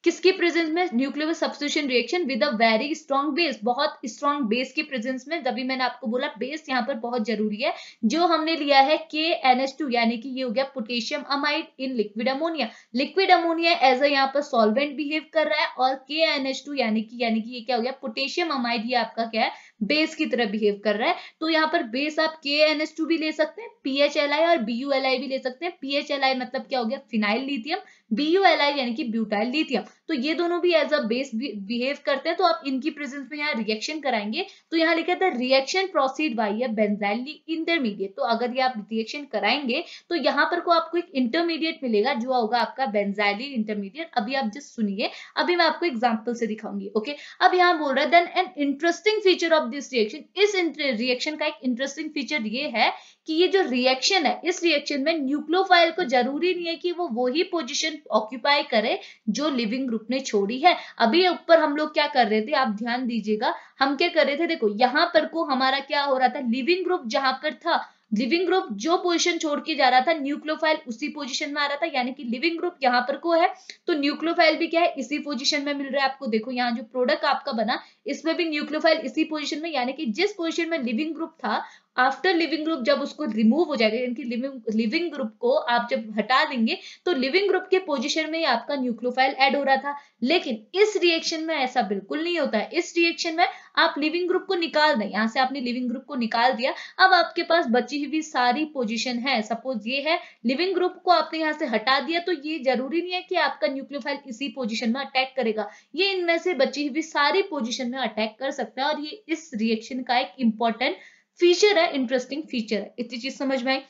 किसके प्रेजेंस में nuclear substitution reaction with a very strong base बहुत स्ट्रॉन्ग बेस के प्रेजेंस में जब मैंने आपको बोला बेस यहाँ पर बहुत जरूरी है जो हमने लिया है के एन टू यानी कि ये हो गया potassium amide in liquid ammonia liquid ammonia as a यहाँ पर सॉल्वेंट बिहेव कर रहा है और के एन टू यानी कि यानी कि ये क्या हो गया पोटेशियम अमाइड ये आपका क्या है बेस की तरह बिहेव कर रहा है तो यहाँ पर बेस आप के एन एस टू भी ले सकते हैं पी एच एल आई और बी यू एल आई भी ले सकते हैं पी एच एल आई मतलब क्या हो गया phenyl lithium B U L I यानी कि ब्यूटाइल लिथियम तो ये दोनों भी एज अ बेस बिहेव करते हैं तो आप इनकी प्रेजेंस में यहाँ रिएक्शन कराएंगे तो यहाँ लिखा था reaction proceed by a benzyl intermediate तो अगर ये आप रिएक्शन कराएंगे तो यहाँ पर को आपको एक इंटरमीडिएट मिलेगा जो होगा आपका बेंजाइली इंटरमीडिएट अभी आप जस्ट सुनिए अभी मैं आपको एग्जाम्पल से दिखाऊंगी ओके अब यहाँ बोल रहा है then an interesting feature of this reaction इस रिएक्शन का एक इंटरेस्टिंग फीचर ये है कि ये जो रिएक्शन है इस रिएक्शन में न्यूक्लोफाइल को जरूरी नहीं है कि वो वही पोजीशन ऑक्यूपाई करे जो लिविंग ग्रुप ने छोड़ी है अभी ऊपर हम लोग क्या कर रहे थे आप ध्यान दीजिएगा हम क्या कर रहे थे देखो यहाँ पर को हमारा क्या हो रहा था लिविंग ग्रुप जहां पर था लिविंग ग्रुप जो पोजीशन छोड़ के जा रहा था न्यूक्लोफाइल उसी पोजीशन में आ रहा था यानी कि लिविंग ग्रुप यहाँ पर को है तो न्यूक्लोफाइल भी क्या है इसी पोजीशन में मिल रहा है आपको देखो यहाँ जो प्रोडक्ट आपका बना इसमें भी न्यूक्लियोफाइल इसी पोजीशन में यानी कि जिस पोजीशन में लिविंग ग्रुप था आफ्टर लिविंग ग्रुप जब उसको रिमूव हो जाएगा यानी कि लिविंग लिविंग ग्रुप को आप जब हटा देंगे तो लिविंग ग्रुप के पोजीशन में ही आपका न्यूक्लियोफाइल ऐड हो रहा था लेकिन इस रिएक्शन में ऐसा बिल्कुल नहीं होता है इस रिएक्शन में आप लिविंग ग्रुप को निकाल दें यहाँ से आपने लिविंग ग्रुप को निकाल दिया अब आपके पास बची हुई सारी पोजिशन है सपोज ये है लिविंग ग्रुप को आपने यहाँ से हटा दिया तो ये जरूरी नहीं है कि आपका न्यूक्लियोफाइल इसी पोजिशन में अटैक करेगा ये इनमें से बची हुई सारी पोजिशन में अटैक कर सकता है और ये इस रिएक्शन का एक इंपॉर्टेंट फीचर है इंटरेस्टिंग फीचर है इतनी चीज समझ में आई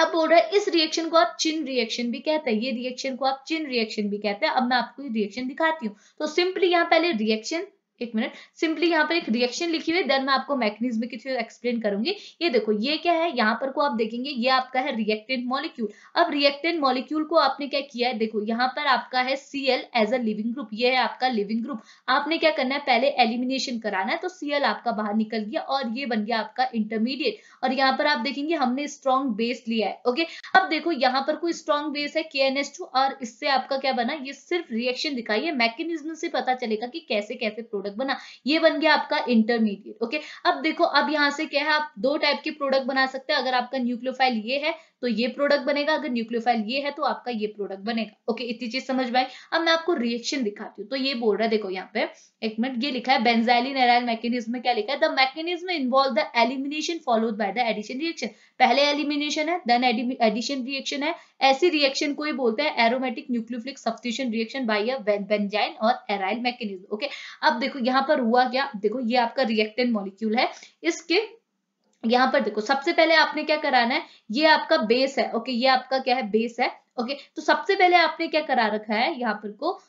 अब बोल रहा है इस रिएक्शन को आप चिन रिएक्शन भी कहते हैं ये रिएक्शन को आप चिन रिएक्शन भी कहते हैं अब मैं आपको रिएक्शन दिखाती हूँ तो सिंपली यहाँ पहले रिएक्शन एक मिनट सिंपली यहाँ पर एक रिएक्शन लिखी हुई है देन मैं आपको मैकेनिज्म के थ्रू एक्सप्लेन करूंगी ये देखो ये क्या है यहाँ पर को आप देखेंगे ये आपका है रिएक्टेंट मॉलिक्यूल अब रिएक्टेंट मॉलिक्यूल को आपने क्या किया है देखो यहाँ पर आपका है C L as a leaving group ये है आपका लिविंग ग्रुप आपने क्या करना है पहले एलिमिनेशन कराना है तो सीएल आपका बाहर निकल गया और ये बन गया आपका इंटरमीडिएट और यहाँ पर आप देखेंगे हमने स्ट्रॉन्ग बेस लिया है ओके अब देखो यहाँ पर कोई स्ट्रॉन्ग बेस है के और इससे आपका क्या बना ये सिर्फ रिएक्शन दिखाई है मैकेनिज्म से पता चलेगा कि कैसे कैसे प्रोडक्ट प्रोडक्ट बना ये बन गया आपका इंटरमीडिएट ओके अब देखो अब यहाँ से क्या है आप दो टाइप के प्रोडक्ट बना सकते हैं अगर आपका न्यूक्लियोफाइल ये है तो ये प्रोडक्ट बनेगा अगर न्यूक्लियोफाइल ये है तो आपका ये प्रोडक्ट बनेगा ओके इतनी चीज समझ में आई अब मैं आपको रिएक्शन दिखाती हूँ तो ये बोल रहा है देखो यहाँ पे एक मिनट ये लिखा है बेंजाइलिन एराइल मैकेनिज्म क्या लिखा है the mechanism involve the elimination followed by the addition reaction पहले एलिमिनेशन है देन एडिशन रिएक्शन है ऐसी रिएक्शन को ही बोलते हैं aromatic nucleophilic substitution reaction by a benzyne और एराइल मैकेनिज्म ओके अब देखो यहाँ पर हुआ क्या देखो ये आपका रिएक्टेंट मॉलिक्यूल है इसके यहाँ पर देखो सबसे पहले आपने क्या कराना है ये आपका बेस है ओके ये आपका क्या है बेस है ओके तो सबसे पहले आपने क्या करा रखा है यहाँ पर को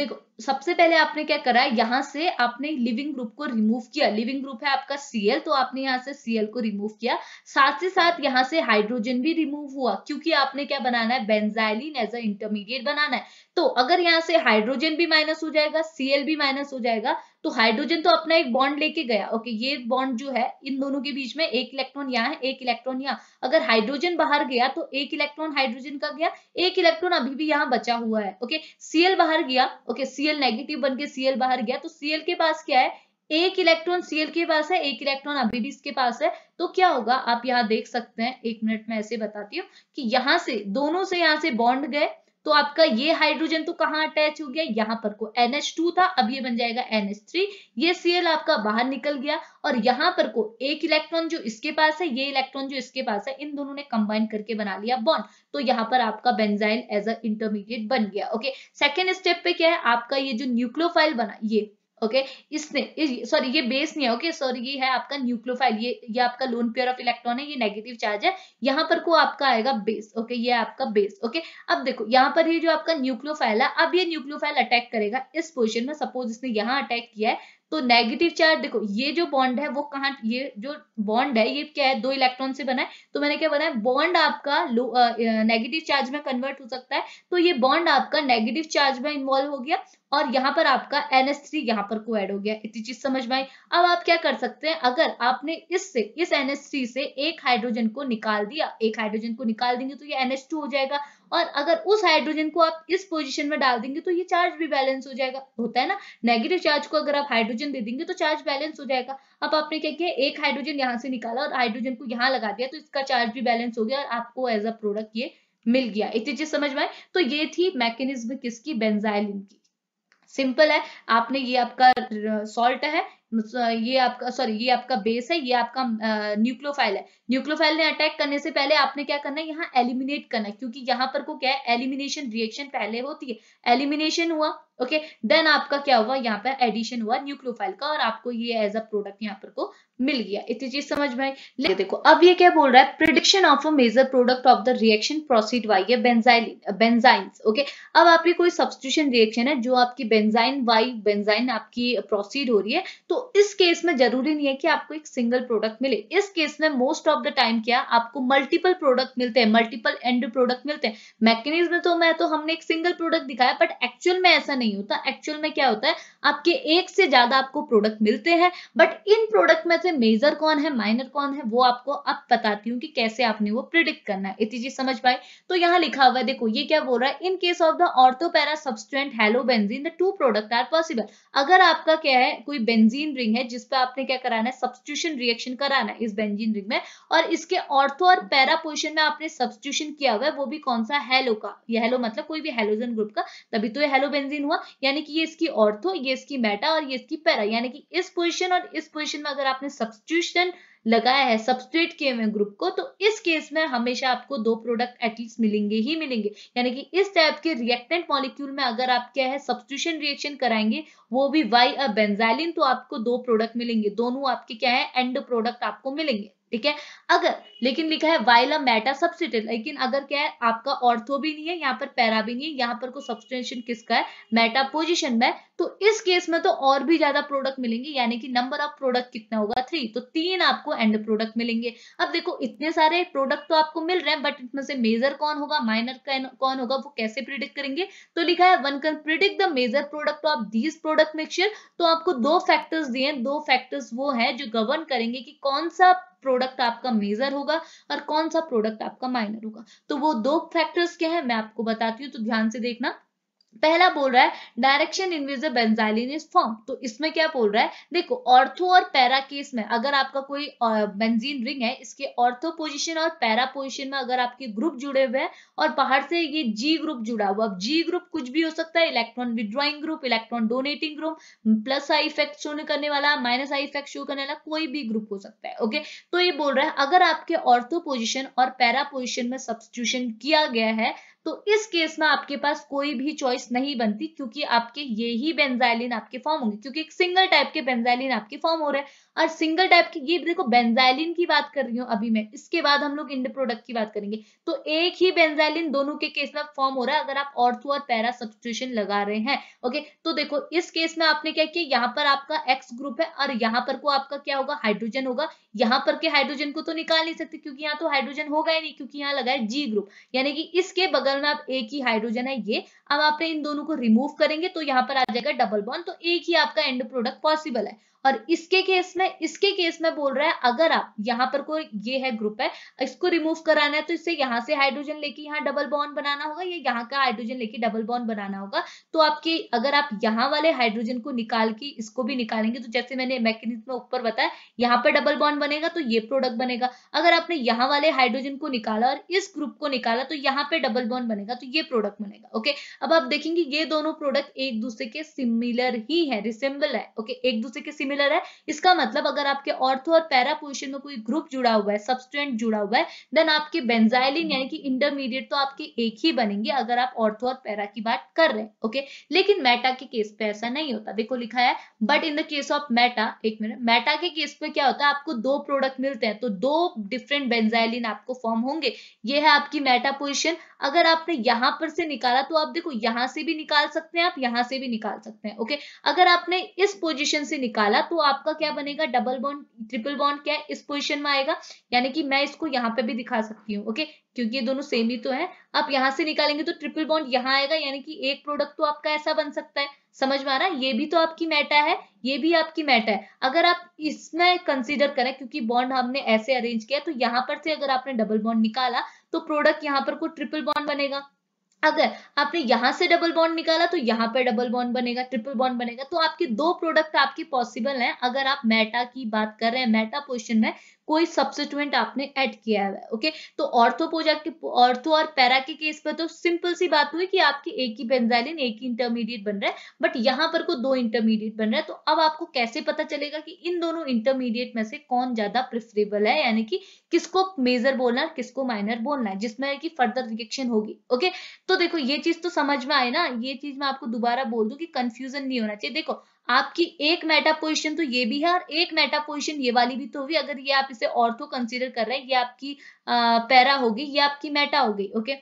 देखो सबसे पहले आपने क्या करा है यहां से आपने लिविंग ग्रुप को रिमूव किया लिविंग ग्रुप है आपका सीएल तो आपने यहाँ से सीएल को रिमूव किया साथ ही साथ यहाँ से हाइड्रोजन भी रिमूव हुआ क्योंकि आपने क्या बनाना है बेंजाइलिन एज अ इंटरमीडिएट बनाना है तो अगर यहाँ से हाइड्रोजन भी माइनस हो जाएगा सीएल भी माइनस हो जाएगा तो हाइड्रोजन तो अपना एक बॉन्ड लेके गया ओके ये बॉन्ड जो है इन दोनों के बीच में एक इलेक्ट्रॉन यहाँ है एक इलेक्ट्रॉन यहाँ अगर हाइड्रोजन बाहर गया तो एक इलेक्ट्रॉन हाइड्रोजन का गया एक इलेक्ट्रॉन अभी भी यहाँ बचा हुआ है ओके सीएल बाहर गया ओके सीएल नेगेटिव बन के सीएल बाहर गया तो सीएल के पास क्या है एक इलेक्ट्रॉन सीएल के पास है एक इलेक्ट्रॉन अभी भी इसके पास है तो क्या होगा आप यहाँ देख सकते हैं एक मिनट में ऐसे बताती हूँ कि यहां से दोनों से यहाँ से बॉन्ड गए तो आपका ये हाइड्रोजन तो कहाँ अटैच हो गया यहां पर को NH2 था अब ये बन जाएगा NH3 ये Cl आपका बाहर निकल गया और यहां पर को एक इलेक्ट्रॉन जो इसके पास है ये इलेक्ट्रॉन जो इसके पास है इन दोनों ने कंबाइन करके बना लिया बॉन्ड तो यहाँ पर आपका बेंजाइल एज अ इंटरमीडिएट बन गया ओके सेकेंड स्टेप पे क्या है आपका ये जो न्यूक्लियोफाइल बना ये ओके इसने सॉरी ये बेस नहीं है ओके सॉरी ये है आपका न्यूक्लोफाइल ये ये आपका लोन पेयर ऑफ इलेक्ट्रॉन है ये नेगेटिव चार्ज है यहाँ पर को आपका आएगा बेस ओके ये आपका बेस ओके अब देखो यहाँ पर ये जो आपका न्यूक्लोफाइल है अब ये न्यूक्लियोफाइल अटैक करेगा इस पोजिशन में सपोज इसने यहाँ अटैक किया है तो नेगेटिव चार्ज देखो ये जो बॉन्ड है वो कहा ये जो बॉन्ड है ये क्या है दो इलेक्ट्रॉन से बना है तो मैंने क्या बनाया बॉन्ड आपका नेगेटिव चार्ज में कन्वर्ट हो सकता है तो ये बॉन्ड आपका नेगेटिव चार्ज में इन्वॉल्व हो गया और यहाँ पर आपका NH3 यहाँ पर को ऐड हो गया इतनी चीज समझ में आई अब आप क्या कर सकते हैं अगर आपने इससे इस NH3 से एक हाइड्रोजन को निकाल दिया एक हाइड्रोजन को निकाल देंगे तो ये NH2 हो जाएगा और अगर उस हाइड्रोजन को आप इस पोजिशन में डाल देंगे तो ये चार्ज भी बैलेंस हो जाएगा होता है ना नेगेटिव चार्ज को अगर आप हाइड्रोजन दे देंगे तो चार्ज बैलेंस हो जाएगा अब आपने क्या किया एक हाइड्रोजन यहाँ से निकाला और हाइड्रोजन को यहाँ लगा दिया तो इसका चार्ज भी बैलेंस हो गया और आपको एज अ प्रोडक्ट ये मिल गया इतनी चीज समझ में आए तो ये थी मैकेनिज्म किसकी बेंजाइलिन की सिंपल है आपने ये आपका सॉल्ट है ये आपका सॉरी ये आपका बेस है ये आपका न्यूक्लियोफाइल है न्यूक्लियोफाइल ने अटैक करने से पहले आपने क्या करना है यहाँ एलिमिनेट करना है क्योंकि यहाँ पर को क्या है एलिमिनेशन रिएक्शन पहले होती है एलिमिनेशन हुआ ओके okay, देन आपका क्या हुआ यहाँ पर एडिशन हुआ न्यूक्लियोफाइल का और आपको ये एज अ प्रोडक्ट यहाँ पर को मिल गया इतनी चीज समझ में आई देखो अब ये क्या बोल रहा है prediction of a major product of the reaction proceed via है बेंजाइलिन ओके अब आपकी कोई सब्सिट्यूशन रिएक्शन है जो आपकी बेंजाइन वाई बेंजाइन आपकी प्रोसीड हो रही है तो इस केस में जरूरी नहीं है कि आपको एक सिंगल प्रोडक्ट मिले इस केस में मोस्ट ऑफ द टाइम क्या आपको मल्टीपल प्रोडक्ट मिलते हैं मल्टीपल एंड प्रोडक्ट मिलते हैं मैकेनिज्म तो मैं तो हमने एक सिंगल प्रोडक्ट दिखाया बट एक्चुअल में ऐसा नहीं होता एक्चुअल में क्या होता है आपके एक से ज्यादा आपको प्रोडक्ट मिलते हैं बट इन प्रोडक्ट में से मेजर कौन है माइनर कौन है वो आपको अब बताती हूँ कि कैसे आपने वो प्रिडिक्ट करना है इतनी चीज समझ पाए तो यहाँ लिखा हुआ है देखो ये क्या बोल रहा है in case of the ortho para substituent halobenzene the two product are possible अगर आपका क्या है कोई बेंजीन रिंग है जिसपे आपने क्या कराना है सब्सटीट्यूशन रिएक्शन कराना है इस बेंजीन रिंग में और इसके ऑर्थो और पैरा पोजिशन में आपने सब्सटीट्यूशन किया हुआ है वो भी कौन सा हेलो का ये हेलो मतलब कोई भी हेलोजन ग्रुप का तभी तो ये हेलो बेंजीन हुआ यानी कि ये इसकी ऑर्थो ये इसकी मेटा और ये इसकी पैरा यानी कि इस पोजिशन और इस पोजिशन में अगर आपने सब्सटीट्यूशन लगाया है सबस्ट्रेट किए हुए ग्रुप को तो इस केस में हमेशा आपको दो प्रोडक्ट एटलीस्ट मिलेंगे ही मिलेंगे यानी कि इस टाइप के रिएक्टेंट मॉलिक्यूल में अगर आप क्या है सब्सिट्यूशन रिएक्शन कराएंगे वो भी वाई अ बेंजाइलिन तो आपको दो प्रोडक्ट मिलेंगे दोनों आपके क्या है एंड प्रोडक्ट आपको मिलेंगे ठीक है अगर लेकिन लिखा है वाइला मैटा सब्सिटेट लेकिन अगर क्या है आपका ऑर्थो भी नहीं है यहाँ पर पैरा भी नहीं है यहाँ पर को सब्सटेंशन किसका है मैटा पोजिशन में तो इस केस में तो और भी ज्यादा प्रोडक्ट मिलेंगे यानी कि नंबर ऑफ प्रोडक्ट कितना होगा थ्री तो तीन आपको एंड प्रोडक्ट मिलेंगे अब देखो इतने सारे प्रोडक्ट तो आपको मिल रहे हैं बट इसमें से मेजर कौन होगा माइनर कौन होगा वो कैसे प्रिडिक्ट करेंगे तो लिखा है one can predict the major product of these product mixture तो आपको दो फैक्टर्स दिए दो फैक्टर्स वो है जो गवर्न करेंगे कि कौन सा प्रोडक्ट आपका मेजर होगा और कौन सा प्रोडक्ट आपका माइनर होगा तो वो दो फैक्टर्स क्या है मैं आपको बताती हूँ तो ध्यान से देखना पहला बोल रहा है direction in which benzylene is form तो इसमें क्या बोल रहा है देखो ऑर्थो और पैरा केस में अगर आपका कोई बेंजीन रिंग है इसके ऑर्थो पोजीशन और पैरा पोजीशन में अगर आपके ग्रुप जुड़े हुए हैं और बाहर से ये जी ग्रुप जुड़ा हुआ अब जी ग्रुप कुछ भी हो सकता है electron withdrawing group electron donating group plus I effect show करने वाला माइनस आई इफेक्ट शो करने वाला कोई भी ग्रुप हो सकता है ओके तो ये बोल रहा है अगर आपके ऑर्थो पोजिशन और पैरा पोजिशन में सब्सटीट्यूशन किया गया है तो इस केस में आपके पास कोई भी चॉइस नहीं बनती क्योंकि आपके ये ही बेंजाइलिन आपके फॉर्म होंगे क्योंकि एक सिंगल टाइप के बेंजाइलिन आपके फॉर्म हो रहे हैं और सिंगल टाइप के ये देखो बेंजाइलिन की बात कर रही हूँ अभी मैं इसके बाद हम लोग इंड प्रोडक्ट की बात करेंगे तो एक ही बेंजाइलिन दोनों के केस में फॉर्म हो रहा है अगर आप ऑर्थो और पैरा सब्सिट्यूशन लगा रहे हैं ओके तो देखो इस केस में आपने क्या किया यहाँ पर आपका एक्स ग्रुप है और यहाँ पर को आपका क्या होगा हाइड्रोजन होगा यहाँ पर के हाइड्रोजन को तो निकाल नहीं सकते क्योंकि यहाँ तो हाइड्रोजन होगा ही नहीं क्योंकि यहाँ लगा है जी ग्रुप यानी कि इसके बगल असल में आप एक ही हाइड्रोजन है ये अब आपने इन दोनों को रिमूव करेंगे तो यहाँ पर आ जाएगा डबल बॉन्ड तो एक ही आपका एंड प्रोडक्ट पॉसिबल है और इसके केस में इसके केस में बोल रहा है अगर आप यहाँ पर कोई ये है ग्रुप है इसको रिमूव कराना है तो इससे यहाँ से हाइड्रोजन लेके यहाँ डबल बॉन्ड बनाना होगा या यहाँ का हाइड्रोजन लेके डबल बॉन्ड बनाना होगा तो आपके अगर आप यहाँ वाले हाइड्रोजन को निकाल के इसको भी निकालेंगे तो जैसे मैंने मैकेनिज्म ऊपर बताया यहाँ पर डबल बॉन्ड बनेगा तो ये प्रोडक्ट बनेगा अगर आपने यहाँ वाले हाइड्रोजन को निकाला और इस ग्रुप को निकाला तो यहाँ पे डबल बॉन्ड बनेगा तो ये प्रोडक्ट बनेगा ओके अब आप देखेंगे ये दोनों प्रोडक्ट एक दूसरे के सिमिलर ही है रिसेम्बल है ओके एक दूसरे के सिमिलर है इसका मतलब अगर आपके ऑर्थो और पैरा पोजिशन में कोई ग्रुप जुड़ा हुआ है सब्सटेंट जुड़ा हुआ है देन आपके बेन्जाइलिन यानी कि इंटरमीडिएट तो आपके एक ही बनेंगे अगर आप ऑर्थो और पैरा की बात कर रहे हैं ओके लेकिन मेटा के केस पे ऐसा नहीं होता देखो लिखा है but in the case of meta एक मिनट मेटा के केस पे क्या होता है आपको दो प्रोडक्ट मिलते हैं तो दो डिफरेंट बेंजाइलिन आपको फॉर्म होंगे ये है आपकी मेटा पोजिशन अगर आपने यहां पर से निकाला तो आप देखो देखो यहां से भी निकाल सकते हैं आप यहां से भी निकाल सकते हैं ओके अगर आपने इस पोजिशन से निकाला तो आपका क्या बनेगा डबल बॉन्ड ट्रिपल बॉन्ड क्या है इस पोजिशन में आएगा यानी कि मैं इसको यहाँ पे भी दिखा सकती हूँ ओके क्योंकि ये दोनों सेम ही तो है आप यहां से निकालेंगे तो ट्रिपल बॉन्ड यहाँ आएगा यानी कि एक प्रोडक्ट तो आपका ऐसा बन सकता है समझ में आ रहा है ये भी तो आपकी मैटा है ये भी आपकी मैटा है अगर आप इसमें कंसीडर करें क्योंकि बॉन्ड हमने ऐसे अरेंज किया तो यहाँ पर से अगर आपने डबल बॉन्ड निकाला तो प्रोडक्ट यहाँ पर को ट्रिपल बॉन्ड बनेगा अगर आपने यहां से डबल बॉन्ड निकाला तो यहाँ पर डबल बॉन्ड बनेगा ट्रिपल बॉन्ड बनेगा तो आपके दो प्रोडक्ट आपके पॉसिबल हैं अगर आप मेटा की बात कर रहे हैं मेटा पोजिशन में कोई सब्सिट्यूएंट आपने ऐड किया है ओके तो ऑर्थोपोजा के ऑर्थो और पैरा के केस पर तो सिंपल सी बात हुई कि आपकी एक ही बेंजाइलिन एक ही इंटरमीडिएट बन रहा है बट यहां पर को दो इंटरमीडिएट बन रहा है तो अब आपको कैसे पता चलेगा कि इन दोनों इंटरमीडिएट में से कौन ज्यादा प्रिफरेबल है यानी कि किसको मेजर बोलना है किसको माइनर बोलना है जिसमें कि फर्दर रिएक्शन होगी ओके तो देखो ये चीज तो समझ में आए ना ये चीज मैं आपको दोबारा बोल दू की कंफ्यूजन नहीं होना चाहिए देखो आपकी एक मेटा पोजिशन तो ये भी है और एक मेटा पोजिशन ये वाली भी तो होगी अगर ये आप इसे ऑर्थो तो कंसिडर कर रहे हैं ये आपकी पैरा होगी ये आपकी मेटा होगी ओके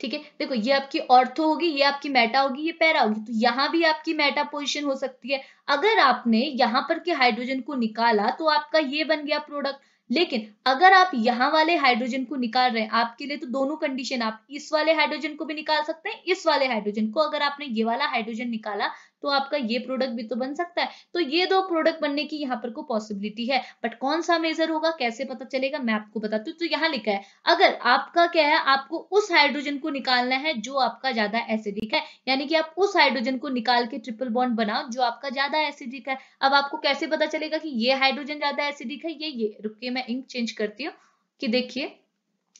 ठीक है देखो ये आपकी ऑर्थो होगी ये आपकी मेटा होगी ये पैरा होगी तो यहाँ भी आपकी मेटा पोजिशन हो सकती है अगर आपने यहाँ पर के हाइड्रोजन को निकाला तो आपका ये बन गया प्रोडक्ट लेकिन अगर आप यहां वाले हाइड्रोजन को निकाल रहे हैं आपके लिए तो दोनों कंडीशन आप इस वाले हाइड्रोजन को भी निकाल सकते हैं इस वाले हाइड्रोजन को अगर आपने ये वाला हाइड्रोजन निकाला तो आपका ये प्रोडक्ट भी तो बन सकता है तो ये दो प्रोडक्ट बनने की यहाँ पर को पॉसिबिलिटी है बट कौन सा मेजर होगा कैसे पता चलेगा मैं आपको बताती हूँ तो यहाँ लिखा है अगर आपका क्या है आपको उस हाइड्रोजन को निकालना है जो आपका ज्यादा एसिडिक है यानी कि आप उस हाइड्रोजन को निकाल के ट्रिपल बॉन्ड बनाओ जो आपका ज्यादा एसिडिक है अब आपको कैसे पता चलेगा कि ये हाइड्रोजन ज्यादा एसिडिक है ये ये रुकिए मैं इंक चेंज करती हूँ कि देखिए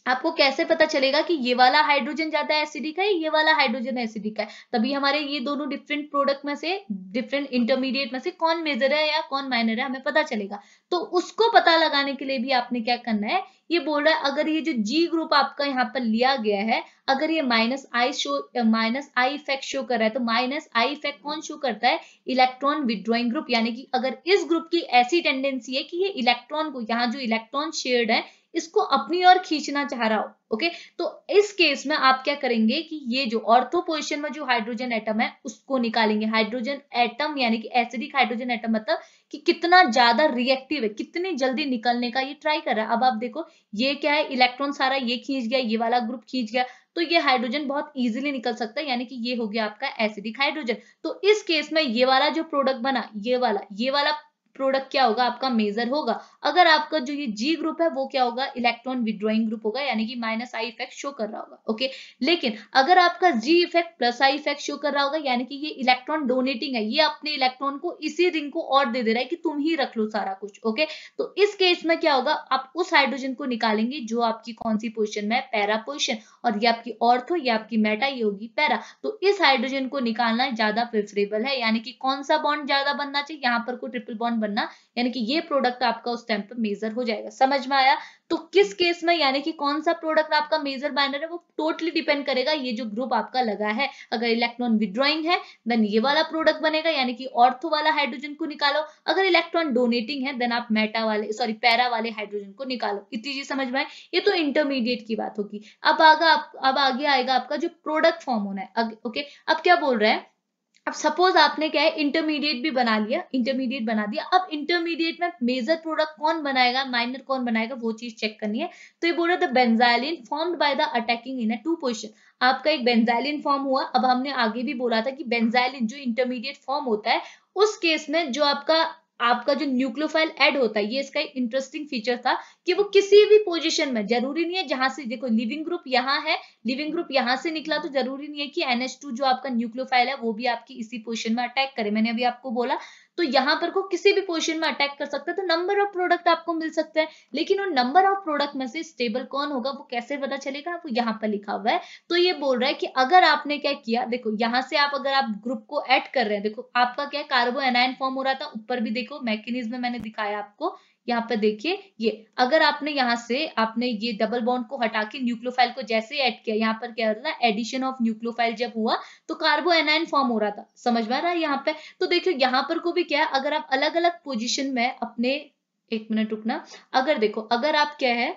आपको कैसे पता चलेगा कि ये वाला हाइड्रोजन ज्यादा एसिडिक है ये वाला हाइड्रोजन एसिडिक है तभी हमारे ये दोनों डिफरेंट प्रोडक्ट में से डिफरेंट इंटरमीडिएट में से कौन मेजर है या कौन माइनर है हमें पता चलेगा तो उसको पता लगाने के लिए भी आपने क्या करना है ये बोल रहा है अगर ये जो जी ग्रुप आपका यहाँ पर लिया गया है अगर ये minus I show minus I effect show कर रहा है तो माइनस आई इफेक्ट कौन शो करता है इलेक्ट्रॉन विड्रॉइंग ग्रुप यानी कि अगर इस ग्रुप की ऐसी टेंडेंसी है कि ये इलेक्ट्रॉन को यहाँ जो इलेक्ट्रॉन शेयर्ड है इसको अपनी ओर खींचना चाह रहा हो ओके तो इस केस में आप क्या करेंगे कि ये जो ऑर्थो पोजिशन में जो हाइड्रोजन एटम है उसको निकालेंगे हाइड्रोजन एटम यानी कि एसिडिक हाइड्रोजन एटम मतलब कि कितना ज्यादा रिएक्टिव है कितनी जल्दी निकलने का ये ट्राई कर रहा है अब आप देखो ये क्या है इलेक्ट्रॉन सारा ये खींच गया ये वाला ग्रुप खींच गया तो ये हाइड्रोजन बहुत इजीली निकल सकता है यानी कि ये हो गया आपका एसिडिक हाइड्रोजन तो इस केस में ये वाला जो प्रोडक्ट बना ये वाला ये वाला प्रोडक्ट क्या होगा आपका मेजर होगा अगर आपका जो ये जी ग्रुप है वो क्या होगा इलेक्ट्रॉन विड्रॉइंग ग्रुप होगा यानी कि माइनस आई इफेक्ट शो कर रहा होगा ओके लेकिन अगर आपका जी effect plus I effect show कर रहा होगा यानी कि ये इलेक्ट्रॉन डोनेटिंग है ये अपने इलेक्ट्रॉन को इसी रिंग को और दे दे रहा है कि तुम ही रख लो सारा कुछ ओके तो इस केस में क्या होगा आप उस हाइड्रोजन को निकालेंगे जो आपकी कौन सी पोजिशन में पैरा पोजिशन और ये आपकी ऑर्थो या आपकी मेटा ये होगी पैरा तो इस हाइड्रोजन को निकालना ज्यादा प्रेफरेबल है यानी कि कौन सा बॉन्ड ज्यादा बनना चाहिए यहाँ पर कोई ट्रिपल बॉन्ड बनना यानी कि ये प्रोडक्ट आपका उस टाइम पर मेजर हो जाएगा समझ में आया तो किस केस में यानी कि कौन सा प्रोडक्ट आपका मेजर बाइनर है वो टोटली डिपेंड करेगा ये जो ग्रुप आपका लगा है अगर इलेक्ट्रॉन विद्रॉइंग है देन ये वाला प्रोडक्ट बनेगा यानी कि ऑर्थो वाला हाइड्रोजन को निकालो अगर इलेक्ट्रॉन डोनेटिंग है देन आप मेटा वाले सॉरी पैरा वाले हाइड्रोजन को निकालो इतनी चीज समझ में आए ये तो इंटरमीडिएट की बात होगी अब आगा अब आगे आएगा आपका जो प्रोडक्ट फॉर्म होना है ओके अब क्या बोल रहे हैं अब सपोज आपने क्या है इंटरमीडिएट भी बना लिया इंटरमीडिएट बना दिया अब इंटरमीडिएट में मेजर प्रोडक्ट कौन बनाएगा माइनर कौन बनाएगा वो चीज चेक करनी है तो ये बोल रहे थे benzylene by the attacking in two position आपका एक बेंजाइलिन फॉर्म हुआ अब हमने आगे भी बोला था कि बेंजाइलिन जो इंटरमीडिएट फॉर्म होता है उस केस में जो आपका आपका जो न्यूक्लियोफाइल ऐड होता है ये इसका एक इंटरेस्टिंग फीचर था कि वो किसी भी पोजीशन में जरूरी नहीं है जहां से देखो लिविंग ग्रुप यहाँ है लिविंग ग्रुप यहाँ से निकला तो जरूरी नहीं है कि एनएच जो आपका न्यूक्लियोफाइल है वो भी आपकी इसी पोजिशन में अटैक करे मैंने अभी आपको बोला तो यहां पर को किसी भी पोजिशन में अटैक कर सकता है तो नंबर ऑफ प्रोडक्ट आपको मिल सकता है लेकिन वो नंबर ऑफ प्रोडक्ट में से स्टेबल कौन होगा वो कैसे पता चलेगा वो यहाँ पर लिखा हुआ है तो ये बोल रहा है कि अगर आपने क्या किया देखो यहाँ से आप अगर आप ग्रुप को एड कर रहे हैं देखो आपका क्या कार्बो एनाइन फॉर्म हो रहा था ऊपर भी देखो मैकेनिज्म मैंने दिखाया आपको यहाँ पर देखिए ये अगर आपने यहाँ से आपने ये डबल बॉन्ड को हटा के न्यूक्लोफाइल को जैसे ऐड किया यहाँ पर क्या हो रहा है एडिशन ऑफ न्यूक्लोफाइल जब हुआ तो कार्बो एनाइन फॉर्म हो रहा था समझ में आ रहा है यहाँ पे तो देखियो यहाँ पर को भी क्या है अगर आप अलग अलग पोजिशन में अपने एक मिनट रुकना अगर देखो अगर आप क्या है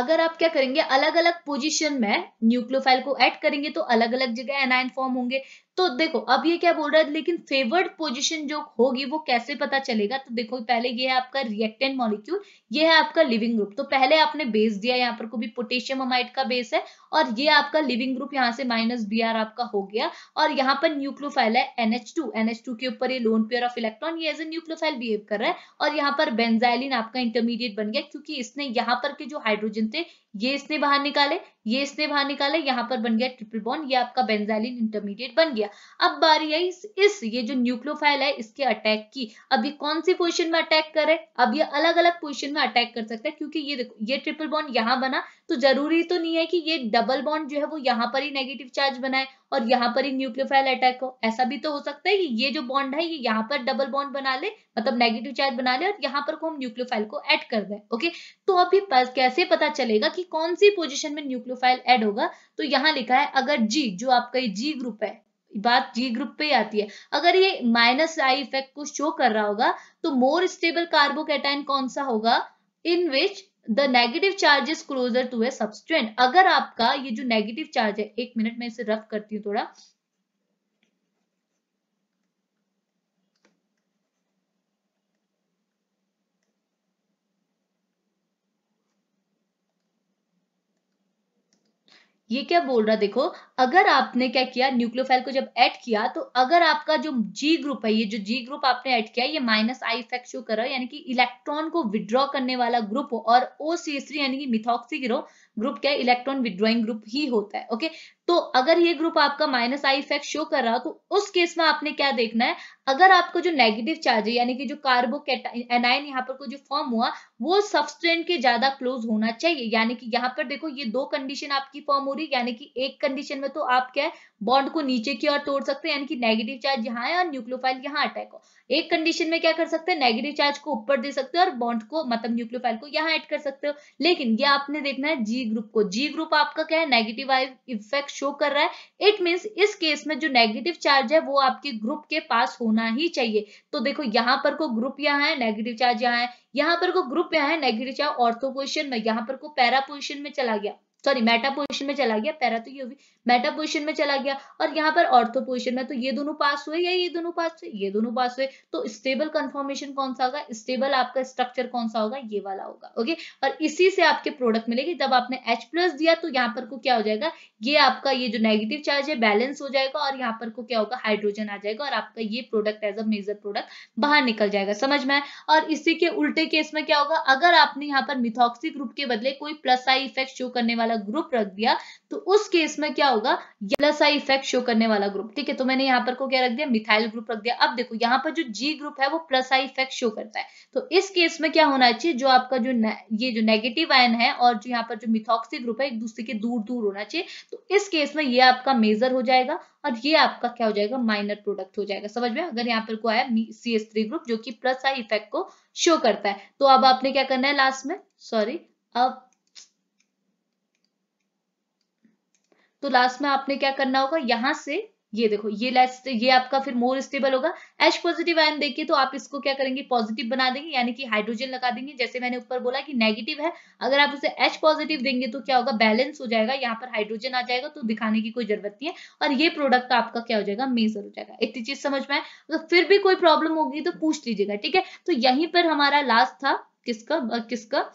अगर आप क्या करेंगे अलग अलग पोजीशन में न्यूक्लियोफाइल को ऐड करेंगे तो अलग अलग जगह एनाइन फॉर्म होंगे तो देखो अब ये क्या बोल रहा है लेकिन फेवर्ड पोजीशन जो होगी वो कैसे पता चलेगा तो देखो पहले ये है आपका रिएक्टेंट मॉलिक्यूल ये है आपका लिविंग ग्रुप तो पहले आपने बेस दिया यहाँ पर को भी पोटेशियम अमाइड का बेस है और ये आपका लिविंग ग्रुप यहाँ से माइनस बी आपका हो गया और यहाँ पर न्यूक्लोफाइल है एनएच टू टू के ऊपर ये लोन पेयर ऑफ इलेक्ट्रॉन ये एज ए न्यूक्लोफाइल बिहेव कर रहा है और यहाँ पर बेनजाइलिन आपका इंटरमीडिएट बन गया क्योंकि इसने यहाँ पर के जो हाइड्रोजन थे ये इसने बाहर निकाले ये इसने बाहर निकाले यहाँ पर बन गया ट्रिपल बॉन्ड ये आपका बेंजालिन इंटरमीडिएट बन गया अब बारी आई इस, इस ये जो न्यूक्लियोफाइल है इसके अटैक की अब ये कौन सी पोजिशन में अटैक करे अब ये अलग अलग पोजिशन में अटैक कर सकता है क्योंकि ये देखो ये ट्रिपल बॉन्ड यहाँ बना तो जरूरी तो नहीं है कि ये डबल बॉन्ड जो है वो यहाँ पर ही नेगेटिव चार्ज बनाए और यहाँ पर ही न्यूक्लियोफाइल अटैक हो ऐसा भी तो हो सकता है कि ये जो बॉन्ड है ये यहाँ पर डबल बॉन्ड बना ले मतलब नेगेटिव चार्ज बना ले और यहाँ पर को हम न्यूक्लियोफाइल को ऐड कर दें ओके तो अभी कैसे पता चलेगा कि कौन सी पोजिशन में न्यूक्लियोफाइल एड होगा तो यहाँ लिखा है अगर जी जो आपका ये जी ग्रुप है बात जी ग्रुप पे आती है अगर ये माइनस आई इफेक्ट को शो कर रहा होगा तो मोर स्टेबल कार्बोकेटाइन कौन सा होगा in which the negative charge is closer to a substituent अगर आपका ये जो नेगेटिव चार्ज है एक मिनट में इसे रफ करती हूं थोड़ा ये क्या बोल रहा देखो अगर आपने क्या किया न्यूक्लियोफाइल को जब ऐड किया तो अगर आपका जो जी ग्रुप है ये जो जी ग्रुप आपने ऐड किया ये माइनस आई इफेक्ट शो कर रहा है यानी कि इलेक्ट्रॉन को विड्रॉ करने वाला ग्रुप हो और ओ सी एस थ्री यानी कि मिथॉक्सी ग्रो ग्रुप क्या है इलेक्ट्रॉन विड्रॉइंग ग्रुप ही होता है ओके तो अगर ये ग्रुप आपका माइनस आई इफेक्ट शो कर रहा हो तो उस केस में आपने क्या देखना है अगर आपको जो नेगेटिव चार्ज है यानी कि जो कार्बो एनाइन यहाँ पर को जो फॉर्म हुआ वो सब्सटेंट के ज्यादा क्लोज होना चाहिए यानी कि यहाँ पर देखो ये दो कंडीशन आपकी फॉर्म हो रही है यानी कि एक कंडीशन में तो आप क्या है बॉन्ड को नीचे की ओर तोड़ सकते हैं यानी कि नेगेटिव चार्ज यहाँ है और न्यूक्लियोफाइल यहाँ अटैक हो एक कंडीशन में क्या कर सकते हैं नेगेटिव चार्ज को ऊपर दे सकते हो और बॉन्ड को मतलब न्यूक्लियोफाइल को यहाँ ऐड कर सकते हो लेकिन ये आपने देखना है जी ग्रुप को जी ग्रुप आपका क्या है नेगेटिव इफेक्ट शो कर रहा है इट मीन इस केस में जो नेगेटिव चार्ज है वो आपके ग्रुप के पास होना ही चाहिए तो देखो यहाँ पर को ग्रुप यहाँ है नेगेटिव चार्ज यहाँ है यहाँ पर को ग्रुप यहाँ है नेगेटिव चार्ज ऑर्थो पोजिशन में यहाँ पर को पैरा पोजिशन में चला गया सॉरी मेटा पोजिशन में चला गया पैरा तो ये हुई मेटा पोजिशन में चला गया और यहाँ पर ऑर्थो पोजिशन में तो ये दोनों पास हुए या ये दोनों पास हुए ये दोनों पास हुए तो स्टेबल कन्फॉर्मेशन कौन सा होगा स्टेबल आपका स्ट्रक्चर कौन सा होगा ये वाला होगा ओके और इसी से आपके प्रोडक्ट मिलेगी जब आपने एच प्लस दिया तो यहाँ पर को क्या हो जाएगा ये आपका ये जो नेगेटिव चार्ज है बैलेंस हो जाएगा और यहाँ पर को क्या होगा हाइड्रोजन आ जाएगा और आपका ये product as a major product बाहर निकल जाएगा समझ में और इसी के उल्टे केस में क्या होगा अगर आपने यहाँ पर मिथॉक्सी ग्रुप के बदले कोई प्लस आई इफेक्ट शो करने वाला वाला ग्रुप रख दिया तो उस केस में क्या होगा प्लस इफेक्ट शो करने वाला ग्रुप ठीक है तो मैंने यहाँ पर को क्या रख दिया मिथाइल ग्रुप रख दिया अब देखो यहाँ पर जो जी ग्रुप है वो प्लस आई इफेक्ट शो करता है तो इस केस में क्या होना चाहिए जो आपका जो ये जो नेगेटिव आयन है और जो यहाँ पर जो मिथॉक्सी ग्रुप है एक दूसरे के दूर दूर होना चाहिए तो इस केस में ये आपका मेजर हो जाएगा और ये आपका क्या हो जाएगा माइनर प्रोडक्ट हो जाएगा समझ में अगर यहाँ पर को आया सी एस थ्री ग्रुप जो कि प्लस आई इफेक्ट को शो करता है तो अब आपने क्या करना है लास्ट में सॉरी अब तो लास्ट में आपने क्या करना होगा यहां से ये देखो ये लास्ट ये आपका फिर मोर स्टेबल होगा एच पॉजिटिव आयन देखिए तो आप इसको क्या करेंगे पॉजिटिव बना देंगे यानी कि हाइड्रोजन लगा देंगे जैसे मैंने ऊपर बोला कि नेगेटिव है अगर आप उसे एच पॉजिटिव देंगे तो क्या होगा बैलेंस हो जाएगा यहाँ पर हाइड्रोजन आ जाएगा तो दिखाने की कोई जरूरत नहीं है और ये प्रोडक्ट आपका क्या हो जाएगा मेजर हो जाएगा इतनी चीज समझ में आए तो फिर भी कोई प्रॉब्लम होगी तो पूछ लीजिएगा ठीक है तो यहीं पर हमारा लास्ट था किसका किसका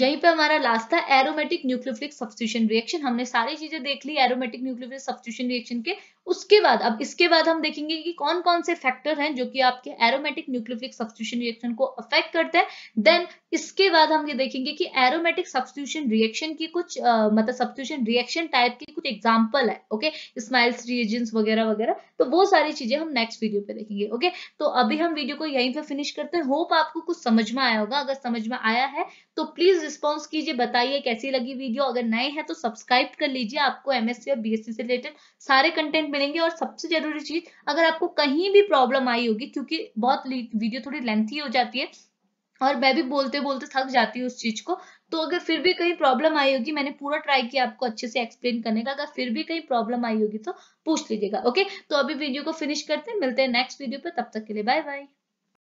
यहीं पे हमारा लास्ट था एरोमेटिक न्यूक्लियोफिलिक सब्सिट्यूशन रिएक्शन हमने सारी चीजें देख ली एरोमेटिक न्यूक्लियोफिलिक सब्सिट्यूशन रिएक्शन के उसके बाद अब इसके बाद हम देखेंगे कि कौन कौन से फैक्टर हैं जो कि आपके एरोमेटिक न्यूक्लियोफिलिक सब्सिट्यूशन रिएक्शन को अफेक्ट करते हैं देन इसके बाद हम ये देखेंगे कि एरोमेटिक सब्सिट्यूशन रिएक्शन की कुछ आ, मतलब सब्सिट्यूशन रिएक्शन टाइप की कुछ एग्जांपल है ओके स्माइल्स रिएजेंट्स वगैरह वगैरह तो वो सारी चीजें हम नेक्स्ट वीडियो पे देखेंगे ओके तो अभी हम वीडियो को यहीं पे फिनिश करते हैं होप आपको कुछ समझ में आया होगा अगर समझ में आया है तो प्लीज रिस्पॉन्स कीजिए बताइए कैसी लगी वीडियो अगर नए हैं तो सब्सक्राइब कर लीजिए आपको एमएससी और बीएससी से रिलेटेड सारे कंटेंट मिलेंगे और सबसे जरूरी चीज अगर आपको कहीं भी प्रॉब्लम आई होगी क्योंकि बहुत वीडियो थोड़ी लेंथी हो जाती है और मैं भी बोलते बोलते थक जाती हूँ उस चीज को तो अगर फिर भी कहीं प्रॉब्लम आई होगी मैंने पूरा ट्राई किया आपको अच्छे से एक्सप्लेन करने का अगर फिर भी कहीं प्रॉब्लम आई होगी तो पूछ लीजिएगा ओके तो अभी वीडियो को फिनिश करते हैं मिलते हैं नेक्स्ट वीडियो पे तब तक के लिए बाय बाय